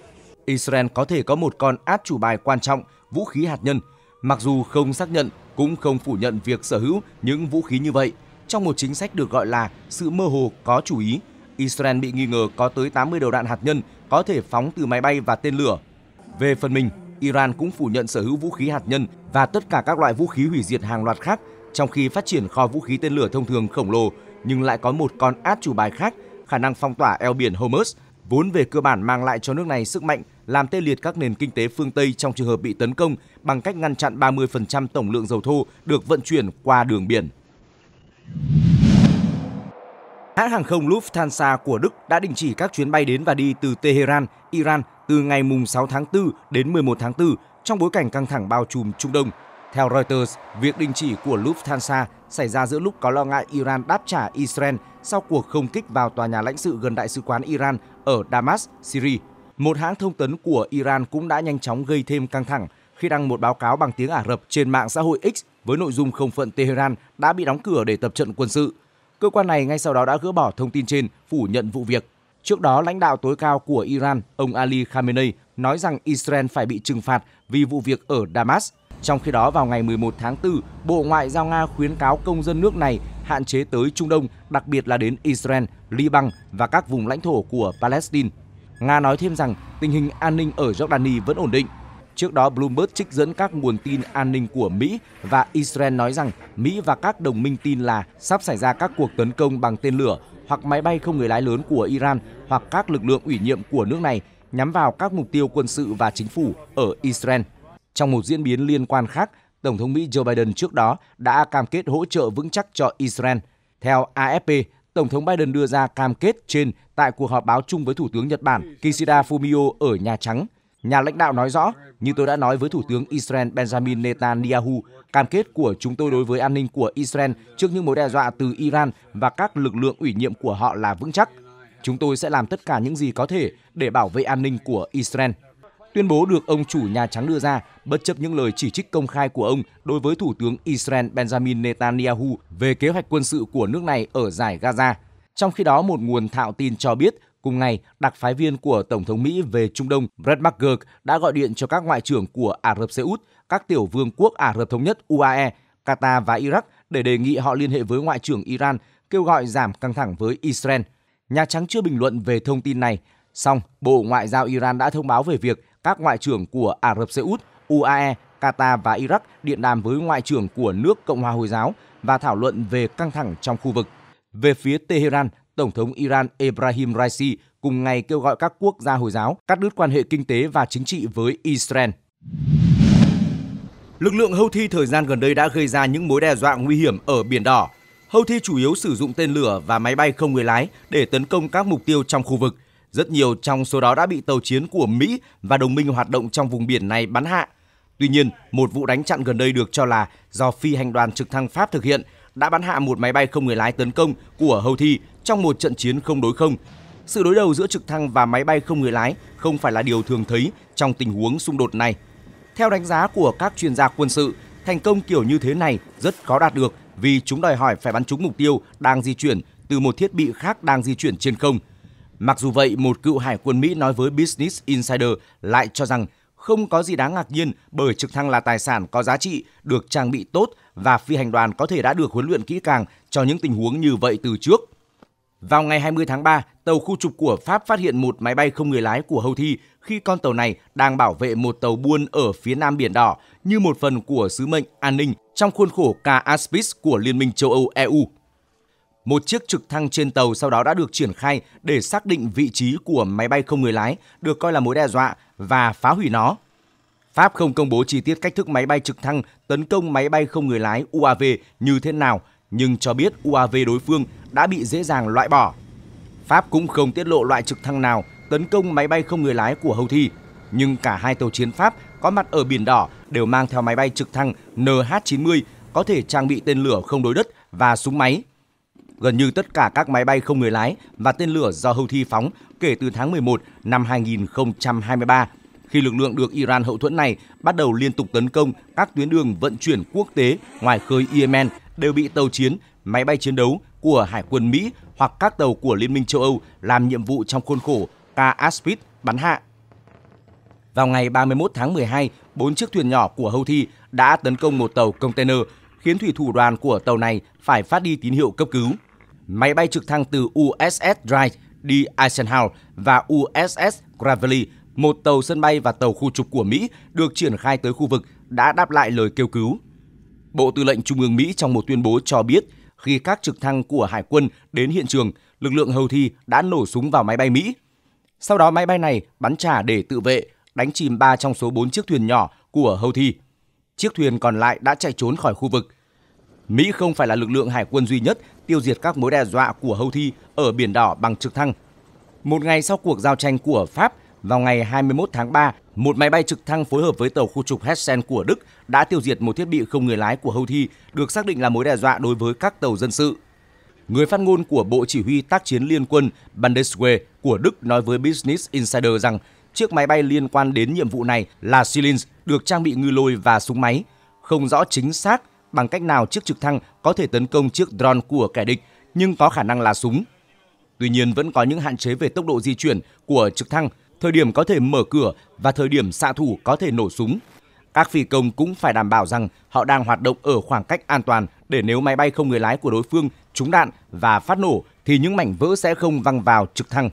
Israel có thể có một con át chủ bài quan trọng, vũ khí hạt nhân, mặc dù không xác nhận cũng không phủ nhận việc sở hữu những vũ khí như vậy – trong một chính sách được gọi là sự mơ hồ có chủ ý. Israel bị nghi ngờ có tới 80 đầu đạn hạt nhân có thể phóng từ máy bay và tên lửa. Về phần mình, Iran cũng phủ nhận sở hữu vũ khí hạt nhân và tất cả các loại vũ khí hủy diệt hàng loạt khác, trong khi phát triển kho vũ khí tên lửa thông thường khổng lồ nhưng lại có một con át chủ bài khác, khả năng phong tỏa eo biển Hormuz, vốn về cơ bản mang lại cho nước này sức mạnh làm tê liệt các nền kinh tế phương Tây trong trường hợp bị tấn công bằng cách ngăn chặn 30% tổng lượng dầu thô được vận chuyển qua đường biển. Hãng hàng không Lufthansa của Đức đã đình chỉ các chuyến bay đến và đi từ Tehran, Iran từ ngày 6 tháng 4 đến 11 tháng 4 trong bối cảnh căng thẳng bao trùm Trung Đông. Theo Reuters, việc đình chỉ của Lufthansa xảy ra giữa lúc có lo ngại Iran đáp trả Israel sau cuộc không kích vào tòa nhà lãnh sự gần đại sứ quán Iran ở Damas, Syria. Một hãng thông tấn của Iran cũng đã nhanh chóng gây thêm căng thẳng khi đăng một báo cáo bằng tiếng Ả Rập trên mạng xã hội X với nội dung không phận Tehran đã bị đóng cửa để tập trận quân sự. Cơ quan này ngay sau đó đã gỡ bỏ thông tin trên, phủ nhận vụ việc. Trước đó, lãnh đạo tối cao của Iran, ông Ali Khamenei, nói rằng Israel phải bị trừng phạt vì vụ việc ở Damas. Trong khi đó, vào ngày 11 tháng 4, Bộ Ngoại giao Nga khuyến cáo công dân nước này hạn chế tới Trung Đông, đặc biệt là đến Israel, Liban và các vùng lãnh thổ của Palestine. Nga nói thêm rằng tình hình an ninh ở Jordani vẫn ổn định Trước đó, Bloomberg trích dẫn các nguồn tin an ninh của Mỹ và Israel nói rằng Mỹ và các đồng minh tin là sắp xảy ra các cuộc tấn công bằng tên lửa hoặc máy bay không người lái lớn của Iran hoặc các lực lượng ủy nhiệm của nước này nhắm vào các mục tiêu quân sự và chính phủ ở Israel. Trong một diễn biến liên quan khác, Tổng thống Mỹ Joe Biden trước đó đã cam kết hỗ trợ vững chắc cho Israel. Theo AFP, Tổng thống Biden đưa ra cam kết trên tại cuộc họp báo chung với Thủ tướng Nhật Bản Kishida Fumio ở Nhà Trắng – Nhà lãnh đạo nói rõ, như tôi đã nói với Thủ tướng Israel Benjamin Netanyahu, cam kết của chúng tôi đối với an ninh của Israel trước những mối đe dọa từ Iran và các lực lượng ủy nhiệm của họ là vững chắc. Chúng tôi sẽ làm tất cả những gì có thể để bảo vệ an ninh của Israel. Tuyên bố được ông chủ Nhà Trắng đưa ra bất chấp những lời chỉ trích công khai của ông đối với Thủ tướng Israel Benjamin Netanyahu về kế hoạch quân sự của nước này ở giải Gaza. Trong khi đó, một nguồn thạo tin cho biết Cùng ngày, đặc phái viên của Tổng thống Mỹ về Trung Đông Brett McGurk đã gọi điện cho các ngoại trưởng của Ả Rập Xê Út, các tiểu vương quốc Ả Rập Thống Nhất UAE, Qatar và Iraq để đề nghị họ liên hệ với Ngoại trưởng Iran kêu gọi giảm căng thẳng với Israel. Nhà Trắng chưa bình luận về thông tin này. Song, Bộ Ngoại giao Iran đã thông báo về việc các ngoại trưởng của Ả Rập Xê Út, UAE, Qatar và Iraq điện đàm với ngoại trưởng của nước Cộng hòa Hồi giáo và thảo luận về căng thẳng trong khu vực. Về phía Tehran, Tổng thống Iran Ebrahim Raisi cùng ngày kêu gọi các quốc gia Hồi giáo cắt đứt quan hệ kinh tế và chính trị với Israel. Lực lượng Houthi thời gian gần đây đã gây ra những mối đe dọa nguy hiểm ở Biển Đỏ. Houthi chủ yếu sử dụng tên lửa và máy bay không người lái để tấn công các mục tiêu trong khu vực. Rất nhiều trong số đó đã bị tàu chiến của Mỹ và đồng minh hoạt động trong vùng biển này bắn hạ. Tuy nhiên, một vụ đánh chặn gần đây được cho là do phi hành đoàn trực thăng Pháp thực hiện đã bắn hạ một máy bay không người lái tấn công của Houthi trong một trận chiến không đối không. Sự đối đầu giữa trực thăng và máy bay không người lái không phải là điều thường thấy trong tình huống xung đột này. Theo đánh giá của các chuyên gia quân sự, thành công kiểu như thế này rất khó đạt được vì chúng đòi hỏi phải bắn trúng mục tiêu đang di chuyển từ một thiết bị khác đang di chuyển trên không. Mặc dù vậy, một cựu hải quân Mỹ nói với Business Insider lại cho rằng không có gì đáng ngạc nhiên bởi trực thăng là tài sản có giá trị, được trang bị tốt và phi hành đoàn có thể đã được huấn luyện kỹ càng cho những tình huống như vậy từ trước. Vào ngày 20 tháng 3, tàu khu trục của Pháp phát hiện một máy bay không người lái của Houthi khi con tàu này đang bảo vệ một tàu buôn ở phía nam Biển Đỏ như một phần của sứ mệnh an ninh trong khuôn khổ CASPIS của Liên minh châu Âu EU. Một chiếc trực thăng trên tàu sau đó đã được triển khai để xác định vị trí của máy bay không người lái được coi là mối đe dọa và phá hủy nó. Pháp không công bố chi tiết cách thức máy bay trực thăng tấn công máy bay không người lái UAV như thế nào, nhưng cho biết UAV đối phương đã bị dễ dàng loại bỏ. Pháp cũng không tiết lộ loại trực thăng nào tấn công máy bay không người lái của Houthi, nhưng cả hai tàu chiến Pháp có mặt ở Biển Đỏ đều mang theo máy bay trực thăng NH-90 có thể trang bị tên lửa không đối đất và súng máy. Gần như tất cả các máy bay không người lái và tên lửa do Houthi phóng kể từ tháng 11 năm 2023, khi lực lượng được Iran hậu thuẫn này bắt đầu liên tục tấn công các tuyến đường vận chuyển quốc tế ngoài khơi Yemen đều bị tàu chiến, máy bay chiến đấu của Hải quân Mỹ hoặc các tàu của Liên minh châu Âu làm nhiệm vụ trong khuôn khổ ca Aspid bắn hạ. Vào ngày 31 tháng 12, bốn chiếc thuyền nhỏ của Houthi đã tấn công một tàu container, khiến thủy thủ đoàn của tàu này phải phát đi tín hiệu cấp cứu. Máy bay trực thăng từ USS Drive đi Eisenhower và USS Gravely, một tàu sân bay và tàu khu trục của Mỹ được triển khai tới khu vực đã đáp lại lời kêu cứu. Bộ Tư lệnh Trung ương Mỹ trong một tuyên bố cho biết khi các trực thăng của Hải quân đến hiện trường, lực lượng hầu thi đã nổ súng vào máy bay Mỹ. Sau đó máy bay này bắn trả để tự vệ, đánh chìm 3 trong số 4 chiếc thuyền nhỏ của hầu thi. Chiếc thuyền còn lại đã chạy trốn khỏi khu vực. Mỹ không phải là lực lượng hải quân duy nhất tiêu diệt các mối đe dọa của hầu thi ở Biển Đỏ bằng trực thăng. Một ngày sau cuộc giao tranh của Pháp vào ngày 21 tháng 3, một máy bay trực thăng phối hợp với tàu khu trục Hessen của Đức đã tiêu diệt một thiết bị không người lái của Houthi được xác định là mối đe dọa đối với các tàu dân sự. Người phát ngôn của Bộ Chỉ huy tác chiến liên quân Bundeswehr của Đức nói với Business Insider rằng chiếc máy bay liên quan đến nhiệm vụ này là Silins được trang bị ngư lôi và súng máy. Không rõ chính xác bằng cách nào chiếc trực thăng có thể tấn công chiếc drone của kẻ địch, nhưng có khả năng là súng. Tuy nhiên vẫn có những hạn chế về tốc độ di chuyển của trực thăng thời điểm có thể mở cửa và thời điểm xạ thủ có thể nổ súng. Các phi công cũng phải đảm bảo rằng họ đang hoạt động ở khoảng cách an toàn để nếu máy bay không người lái của đối phương trúng đạn và phát nổ thì những mảnh vỡ sẽ không văng vào trực thăng.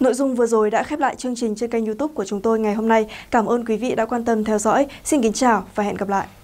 Nội dung vừa rồi đã khép lại chương trình trên kênh youtube của chúng tôi ngày hôm nay. Cảm ơn quý vị đã quan tâm theo dõi. Xin kính chào và hẹn gặp lại.